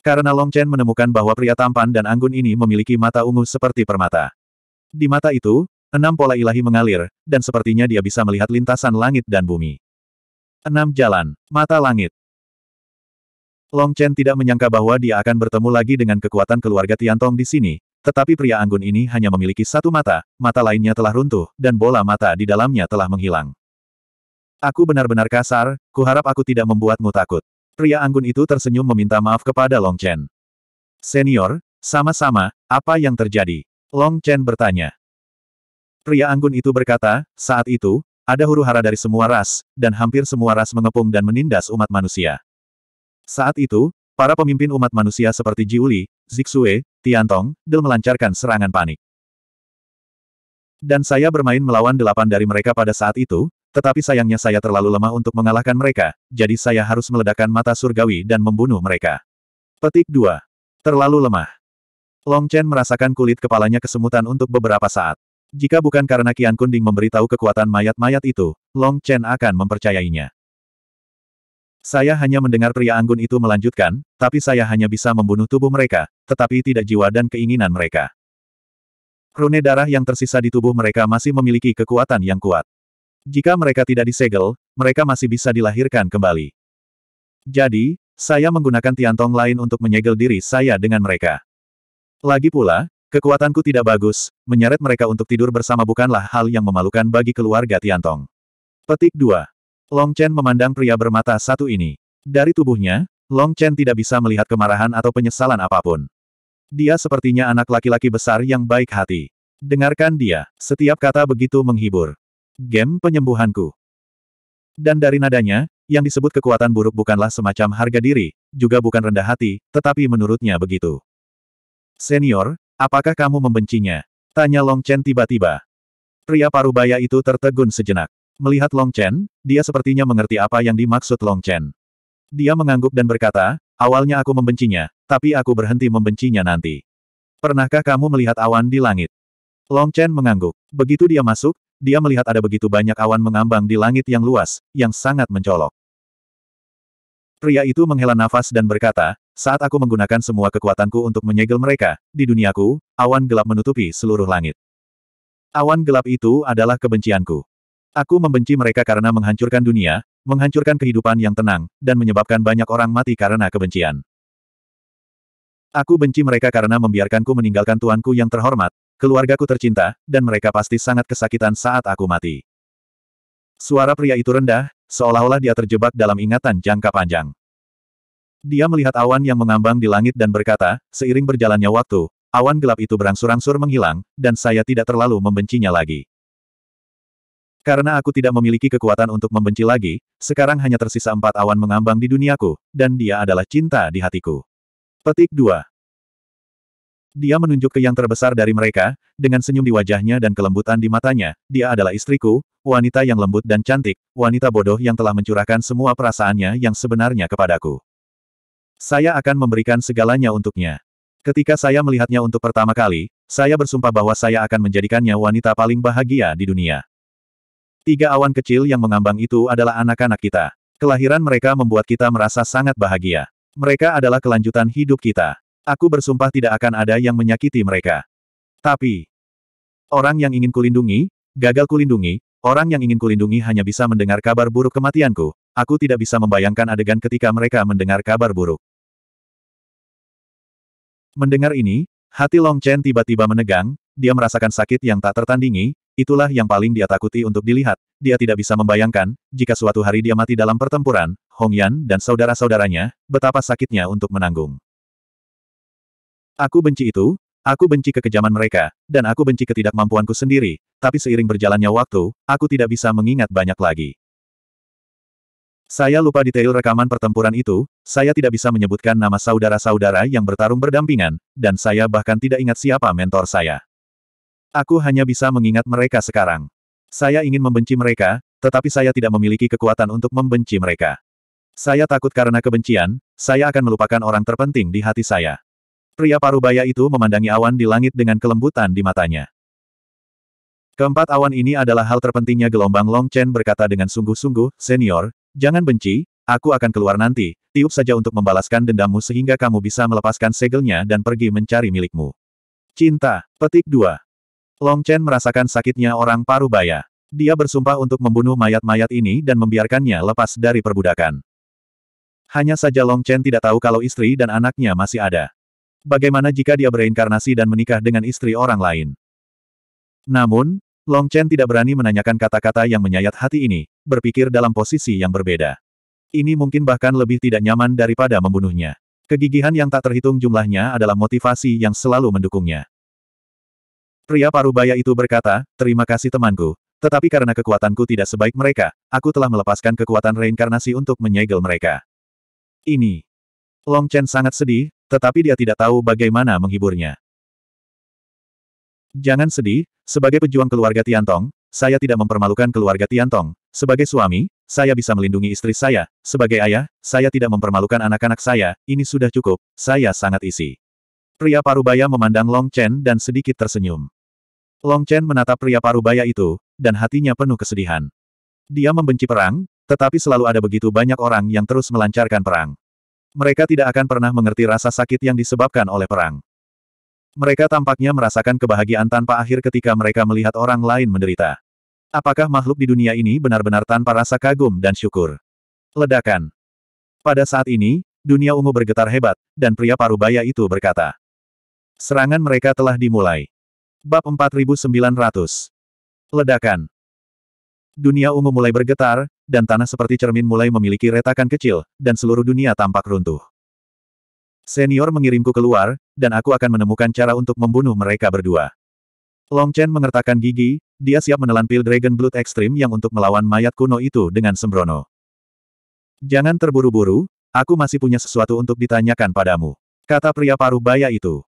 Karena Long Chen menemukan bahwa pria tampan dan anggun ini memiliki mata ungu seperti permata. Di mata itu, enam pola ilahi mengalir, dan sepertinya dia bisa melihat lintasan langit dan bumi. Enam jalan, mata langit. Long Chen tidak menyangka bahwa dia akan bertemu lagi dengan kekuatan keluarga Tiantong di sini, tetapi pria anggun ini hanya memiliki satu mata, mata lainnya telah runtuh, dan bola mata di dalamnya telah menghilang. Aku benar-benar kasar, kuharap aku tidak membuatmu takut. Pria anggun itu tersenyum meminta maaf kepada Long Chen. Senior, sama-sama, apa yang terjadi? Long Chen bertanya. Pria anggun itu berkata, saat itu, ada huru hara dari semua ras, dan hampir semua ras mengepung dan menindas umat manusia. Saat itu, para pemimpin umat manusia seperti Jiuli, Zixue, Tiantong, Del melancarkan serangan panik. Dan saya bermain melawan delapan dari mereka pada saat itu, tetapi sayangnya saya terlalu lemah untuk mengalahkan mereka, jadi saya harus meledakkan mata surgawi dan membunuh mereka. Petik 2. Terlalu lemah. Long Chen merasakan kulit kepalanya kesemutan untuk beberapa saat. Jika bukan karena Qian Kunding memberitahu kekuatan mayat-mayat itu, Long Chen akan mempercayainya. Saya hanya mendengar pria anggun itu melanjutkan, tapi saya hanya bisa membunuh tubuh mereka, tetapi tidak jiwa dan keinginan mereka. Rune darah yang tersisa di tubuh mereka masih memiliki kekuatan yang kuat. Jika mereka tidak disegel, mereka masih bisa dilahirkan kembali. Jadi, saya menggunakan tiantong lain untuk menyegel diri saya dengan mereka. Lagi pula, kekuatanku tidak bagus, menyeret mereka untuk tidur bersama bukanlah hal yang memalukan bagi keluarga Tiantong. Petik 2. Long Chen memandang pria bermata satu ini. Dari tubuhnya, Long Chen tidak bisa melihat kemarahan atau penyesalan apapun. Dia sepertinya anak laki-laki besar yang baik hati. Dengarkan dia, setiap kata begitu menghibur. Game penyembuhanku. Dan dari nadanya, yang disebut kekuatan buruk bukanlah semacam harga diri, juga bukan rendah hati, tetapi menurutnya begitu. Senior, apakah kamu membencinya? Tanya Long Chen tiba-tiba. Pria parubaya itu tertegun sejenak. Melihat Long Chen, dia sepertinya mengerti apa yang dimaksud Long Chen. Dia mengangguk dan berkata, awalnya aku membencinya, tapi aku berhenti membencinya nanti. Pernahkah kamu melihat awan di langit? Long Chen mengangguk. Begitu dia masuk, dia melihat ada begitu banyak awan mengambang di langit yang luas, yang sangat mencolok. Pria itu menghela nafas dan berkata, saat aku menggunakan semua kekuatanku untuk menyegel mereka, di duniaku, awan gelap menutupi seluruh langit. Awan gelap itu adalah kebencianku. Aku membenci mereka karena menghancurkan dunia, menghancurkan kehidupan yang tenang, dan menyebabkan banyak orang mati karena kebencian. Aku benci mereka karena membiarkanku meninggalkan tuanku yang terhormat, keluargaku tercinta, dan mereka pasti sangat kesakitan saat aku mati. Suara pria itu rendah, seolah-olah dia terjebak dalam ingatan jangka panjang. Dia melihat awan yang mengambang di langit dan berkata, seiring berjalannya waktu, awan gelap itu berangsur-angsur menghilang, dan saya tidak terlalu membencinya lagi. Karena aku tidak memiliki kekuatan untuk membenci lagi, sekarang hanya tersisa empat awan mengambang di duniaku, dan dia adalah cinta di hatiku. Petik 2. Dia menunjuk ke yang terbesar dari mereka, dengan senyum di wajahnya dan kelembutan di matanya, dia adalah istriku, wanita yang lembut dan cantik, wanita bodoh yang telah mencurahkan semua perasaannya yang sebenarnya kepadaku. Saya akan memberikan segalanya untuknya. Ketika saya melihatnya untuk pertama kali, saya bersumpah bahwa saya akan menjadikannya wanita paling bahagia di dunia. Tiga awan kecil yang mengambang itu adalah anak-anak kita. Kelahiran mereka membuat kita merasa sangat bahagia. Mereka adalah kelanjutan hidup kita. Aku bersumpah tidak akan ada yang menyakiti mereka. Tapi, orang yang ingin kulindungi, gagal kulindungi, Orang yang ingin kulindungi hanya bisa mendengar kabar buruk kematianku. Aku tidak bisa membayangkan adegan ketika mereka mendengar kabar buruk. Mendengar ini, hati Long Chen tiba-tiba menegang, dia merasakan sakit yang tak tertandingi, itulah yang paling dia takuti untuk dilihat. Dia tidak bisa membayangkan, jika suatu hari dia mati dalam pertempuran, Hong Yan dan saudara-saudaranya, betapa sakitnya untuk menanggung. Aku benci itu, aku benci kekejaman mereka, dan aku benci ketidakmampuanku sendiri, tapi seiring berjalannya waktu, aku tidak bisa mengingat banyak lagi. Saya lupa detail rekaman pertempuran itu, saya tidak bisa menyebutkan nama saudara-saudara yang bertarung berdampingan, dan saya bahkan tidak ingat siapa mentor saya. Aku hanya bisa mengingat mereka sekarang. Saya ingin membenci mereka, tetapi saya tidak memiliki kekuatan untuk membenci mereka. Saya takut karena kebencian, saya akan melupakan orang terpenting di hati saya. Pria parubaya itu memandangi awan di langit dengan kelembutan di matanya. Keempat awan ini adalah hal terpentingnya gelombang Long Chen berkata dengan sungguh-sungguh, senior, Jangan benci, aku akan keluar nanti, tiup saja untuk membalaskan dendammu sehingga kamu bisa melepaskan segelnya dan pergi mencari milikmu. Cinta, petik 2. Long Chen merasakan sakitnya orang parubaya. Dia bersumpah untuk membunuh mayat-mayat ini dan membiarkannya lepas dari perbudakan. Hanya saja Long Chen tidak tahu kalau istri dan anaknya masih ada. Bagaimana jika dia bereinkarnasi dan menikah dengan istri orang lain? Namun, Long Chen tidak berani menanyakan kata-kata yang menyayat hati ini, berpikir dalam posisi yang berbeda. Ini mungkin bahkan lebih tidak nyaman daripada membunuhnya. Kegigihan yang tak terhitung jumlahnya adalah motivasi yang selalu mendukungnya. Pria parubaya itu berkata, terima kasih temanku, tetapi karena kekuatanku tidak sebaik mereka, aku telah melepaskan kekuatan reinkarnasi untuk menyegel mereka. Ini. Long Chen sangat sedih, tetapi dia tidak tahu bagaimana menghiburnya. Jangan sedih, sebagai pejuang keluarga Tiantong, saya tidak mempermalukan keluarga Tiantong. Sebagai suami, saya bisa melindungi istri saya. Sebagai ayah, saya tidak mempermalukan anak-anak saya. Ini sudah cukup, saya sangat isi. Pria parubaya memandang Long Chen dan sedikit tersenyum. Long Chen menatap pria parubaya itu, dan hatinya penuh kesedihan. Dia membenci perang, tetapi selalu ada begitu banyak orang yang terus melancarkan perang. Mereka tidak akan pernah mengerti rasa sakit yang disebabkan oleh perang. Mereka tampaknya merasakan kebahagiaan tanpa akhir ketika mereka melihat orang lain menderita. Apakah makhluk di dunia ini benar-benar tanpa rasa kagum dan syukur? Ledakan. Pada saat ini, dunia ungu bergetar hebat, dan pria parubaya itu berkata. Serangan mereka telah dimulai. Bab 4900. Ledakan. Dunia ungu mulai bergetar, dan tanah seperti cermin mulai memiliki retakan kecil, dan seluruh dunia tampak runtuh. Senior mengirimku keluar, dan aku akan menemukan cara untuk membunuh mereka berdua. Long Chen mengertakkan gigi, dia siap menelan pil Dragon Blood Extreme yang untuk melawan mayat kuno itu dengan sembrono. Jangan terburu-buru, aku masih punya sesuatu untuk ditanyakan padamu. Kata pria paruh baya itu.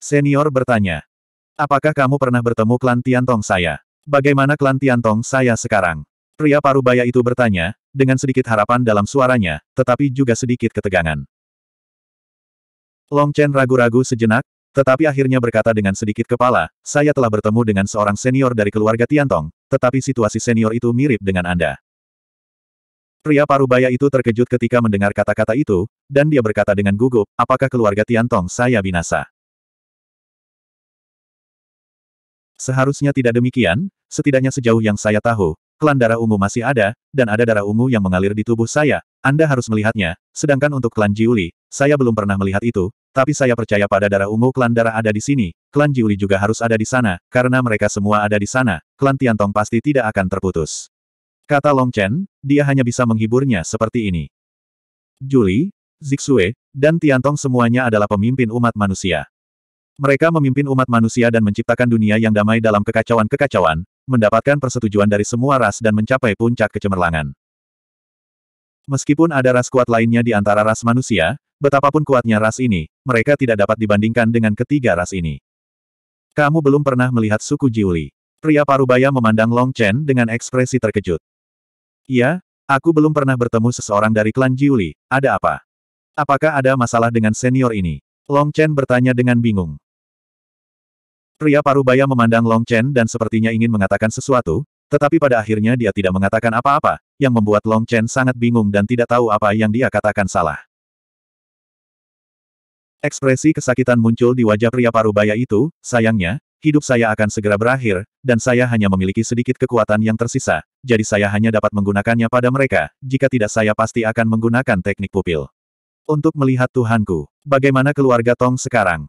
Senior bertanya. Apakah kamu pernah bertemu klan Tiantong saya? Bagaimana klan Tiantong saya sekarang? Pria paruh baya itu bertanya, dengan sedikit harapan dalam suaranya, tetapi juga sedikit ketegangan. Long Chen ragu-ragu sejenak, tetapi akhirnya berkata dengan sedikit kepala, saya telah bertemu dengan seorang senior dari keluarga Tiantong, tetapi situasi senior itu mirip dengan Anda. Pria parubaya itu terkejut ketika mendengar kata-kata itu, dan dia berkata dengan gugup, apakah keluarga Tiantong saya binasa? Seharusnya tidak demikian, setidaknya sejauh yang saya tahu, klan darah ungu masih ada, dan ada darah ungu yang mengalir di tubuh saya, anda harus melihatnya, sedangkan untuk klan Jiuli, saya belum pernah melihat itu, tapi saya percaya pada darah ungu klan darah ada di sini, klan Jiuli juga harus ada di sana, karena mereka semua ada di sana, klan Tiantong pasti tidak akan terputus. Kata Long Chen, dia hanya bisa menghiburnya seperti ini. Juli, Zixue, dan Tiantong semuanya adalah pemimpin umat manusia. Mereka memimpin umat manusia dan menciptakan dunia yang damai dalam kekacauan-kekacauan, mendapatkan persetujuan dari semua ras dan mencapai puncak kecemerlangan. Meskipun ada ras kuat lainnya di antara ras manusia, betapapun kuatnya ras ini, mereka tidak dapat dibandingkan dengan ketiga ras ini. Kamu belum pernah melihat suku Jiuli. Pria parubaya memandang Long Chen dengan ekspresi terkejut. Iya, aku belum pernah bertemu seseorang dari klan Jiuli, ada apa? Apakah ada masalah dengan senior ini? Long Chen bertanya dengan bingung. Pria parubaya memandang Long Chen dan sepertinya ingin mengatakan sesuatu, tetapi pada akhirnya dia tidak mengatakan apa-apa, yang membuat Long Chen sangat bingung dan tidak tahu apa yang dia katakan salah. Ekspresi kesakitan muncul di wajah pria parubaya itu, sayangnya, hidup saya akan segera berakhir, dan saya hanya memiliki sedikit kekuatan yang tersisa, jadi saya hanya dapat menggunakannya pada mereka, jika tidak saya pasti akan menggunakan teknik pupil. Untuk melihat Tuhanku, bagaimana keluarga Tong sekarang?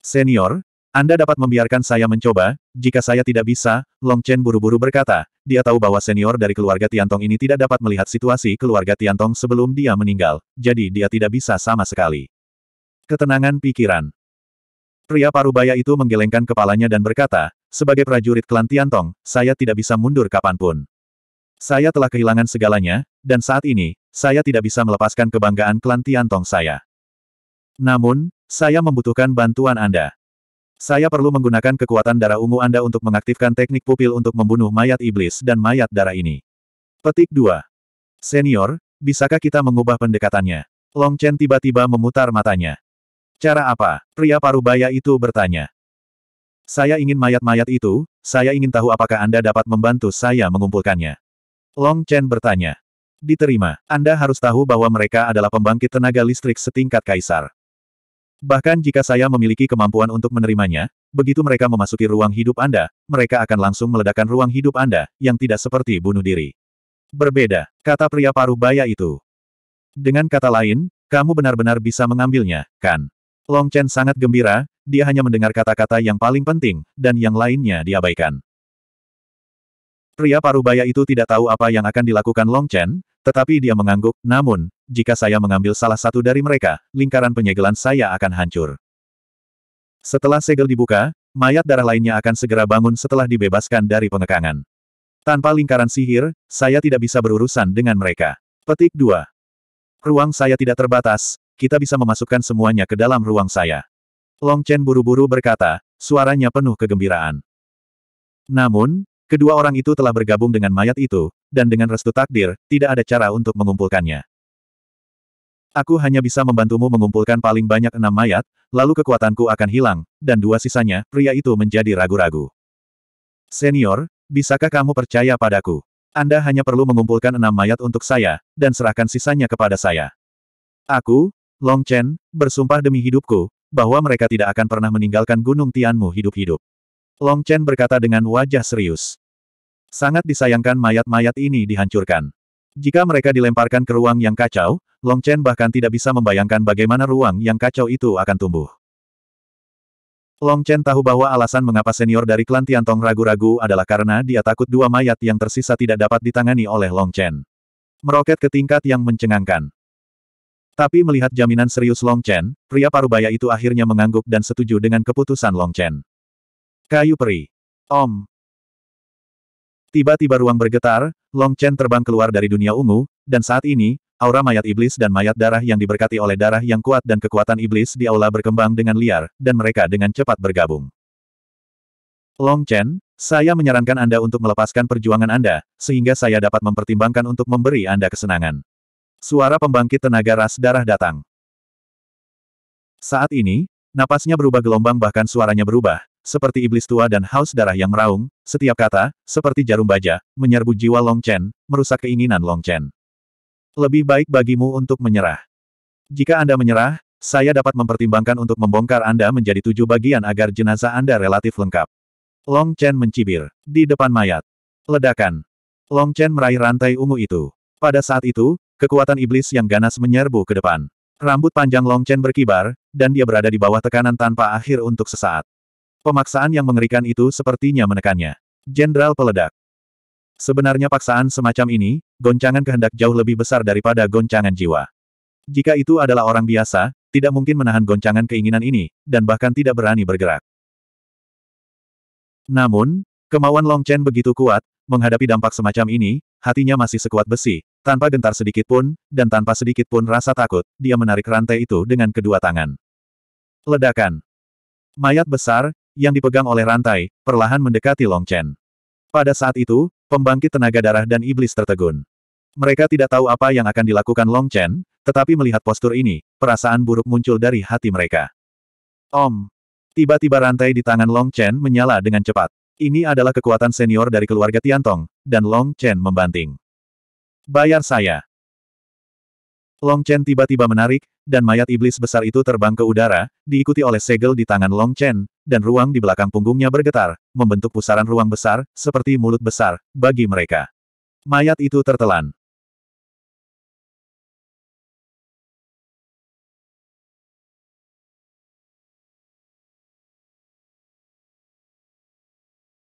Senior, anda dapat membiarkan saya mencoba, jika saya tidak bisa, Long Chen buru-buru berkata, dia tahu bahwa senior dari keluarga Tiantong ini tidak dapat melihat situasi keluarga Tiantong sebelum dia meninggal, jadi dia tidak bisa sama sekali. Ketenangan pikiran Pria parubaya itu menggelengkan kepalanya dan berkata, sebagai prajurit klan Tiantong, saya tidak bisa mundur kapanpun. Saya telah kehilangan segalanya, dan saat ini, saya tidak bisa melepaskan kebanggaan klan Tiantong saya. Namun, saya membutuhkan bantuan Anda. Saya perlu menggunakan kekuatan darah ungu Anda untuk mengaktifkan teknik pupil untuk membunuh mayat iblis dan mayat darah ini. Petik 2. Senior, bisakah kita mengubah pendekatannya? Long Chen tiba-tiba memutar matanya. Cara apa? Pria parubaya itu bertanya. Saya ingin mayat-mayat itu, saya ingin tahu apakah Anda dapat membantu saya mengumpulkannya. Long Chen bertanya. Diterima, Anda harus tahu bahwa mereka adalah pembangkit tenaga listrik setingkat kaisar. Bahkan jika saya memiliki kemampuan untuk menerimanya, begitu mereka memasuki ruang hidup Anda, mereka akan langsung meledakkan ruang hidup Anda, yang tidak seperti bunuh diri. Berbeda, kata pria paruh baya itu. Dengan kata lain, kamu benar-benar bisa mengambilnya, kan? Long Chen sangat gembira, dia hanya mendengar kata-kata yang paling penting, dan yang lainnya diabaikan. Pria paruh baya itu tidak tahu apa yang akan dilakukan Long Chen, tetapi dia mengangguk, namun, jika saya mengambil salah satu dari mereka, lingkaran penyegelan saya akan hancur. Setelah segel dibuka, mayat darah lainnya akan segera bangun setelah dibebaskan dari pengekangan. Tanpa lingkaran sihir, saya tidak bisa berurusan dengan mereka. Petik 2. Ruang saya tidak terbatas, kita bisa memasukkan semuanya ke dalam ruang saya. Long Chen buru-buru berkata, suaranya penuh kegembiraan. Namun, kedua orang itu telah bergabung dengan mayat itu, dan dengan restu takdir, tidak ada cara untuk mengumpulkannya. Aku hanya bisa membantumu mengumpulkan paling banyak enam mayat, lalu kekuatanku akan hilang, dan dua sisanya, pria itu menjadi ragu-ragu. Senior, bisakah kamu percaya padaku? Anda hanya perlu mengumpulkan enam mayat untuk saya, dan serahkan sisanya kepada saya. Aku, Long Chen, bersumpah demi hidupku, bahwa mereka tidak akan pernah meninggalkan Gunung Tianmu hidup-hidup. Long Chen berkata dengan wajah serius. Sangat disayangkan mayat-mayat ini dihancurkan. Jika mereka dilemparkan ke ruang yang kacau, Long Chen bahkan tidak bisa membayangkan bagaimana ruang yang kacau itu akan tumbuh. Long Chen tahu bahwa alasan mengapa senior dari klan Tiantong ragu-ragu adalah karena dia takut dua mayat yang tersisa tidak dapat ditangani oleh Long Chen. Meroket ke tingkat yang mencengangkan. Tapi melihat jaminan serius Long Chen, pria parubaya itu akhirnya mengangguk dan setuju dengan keputusan Long Chen. Kayu peri. Om, Tiba-tiba ruang bergetar, Long Chen terbang keluar dari dunia ungu, dan saat ini, aura mayat iblis dan mayat darah yang diberkati oleh darah yang kuat dan kekuatan iblis di aula berkembang dengan liar, dan mereka dengan cepat bergabung. Long Chen, saya menyarankan Anda untuk melepaskan perjuangan Anda, sehingga saya dapat mempertimbangkan untuk memberi Anda kesenangan. Suara pembangkit tenaga ras darah datang. Saat ini, napasnya berubah gelombang bahkan suaranya berubah, seperti iblis tua dan haus darah yang meraung, setiap kata, seperti jarum baja, menyerbu jiwa Long Chen, merusak keinginan Long Chen. Lebih baik bagimu untuk menyerah. Jika Anda menyerah, saya dapat mempertimbangkan untuk membongkar Anda menjadi tujuh bagian agar jenazah Anda relatif lengkap. Long Chen mencibir. Di depan mayat. Ledakan. Long Chen meraih rantai ungu itu. Pada saat itu, kekuatan iblis yang ganas menyerbu ke depan. Rambut panjang Long Chen berkibar, dan dia berada di bawah tekanan tanpa akhir untuk sesaat. Pemaksaan yang mengerikan itu sepertinya menekannya. Jenderal peledak. Sebenarnya paksaan semacam ini, goncangan kehendak jauh lebih besar daripada goncangan jiwa. Jika itu adalah orang biasa, tidak mungkin menahan goncangan keinginan ini, dan bahkan tidak berani bergerak. Namun, kemauan Long Chen begitu kuat, menghadapi dampak semacam ini, hatinya masih sekuat besi, tanpa gentar sedikit pun, dan tanpa sedikit pun rasa takut, dia menarik rantai itu dengan kedua tangan. Ledakan. Mayat besar, yang dipegang oleh rantai, perlahan mendekati Long Chen. Pada saat itu, pembangkit tenaga darah dan iblis tertegun. Mereka tidak tahu apa yang akan dilakukan Long Chen, tetapi melihat postur ini, perasaan buruk muncul dari hati mereka. Om! Tiba-tiba rantai di tangan Long Chen menyala dengan cepat. Ini adalah kekuatan senior dari keluarga Tiantong, dan Long Chen membanting. Bayar saya! Long Chen tiba-tiba menarik, dan mayat iblis besar itu terbang ke udara, diikuti oleh segel di tangan Long Chen, dan ruang di belakang punggungnya bergetar, membentuk pusaran ruang besar, seperti mulut besar, bagi mereka. Mayat itu tertelan.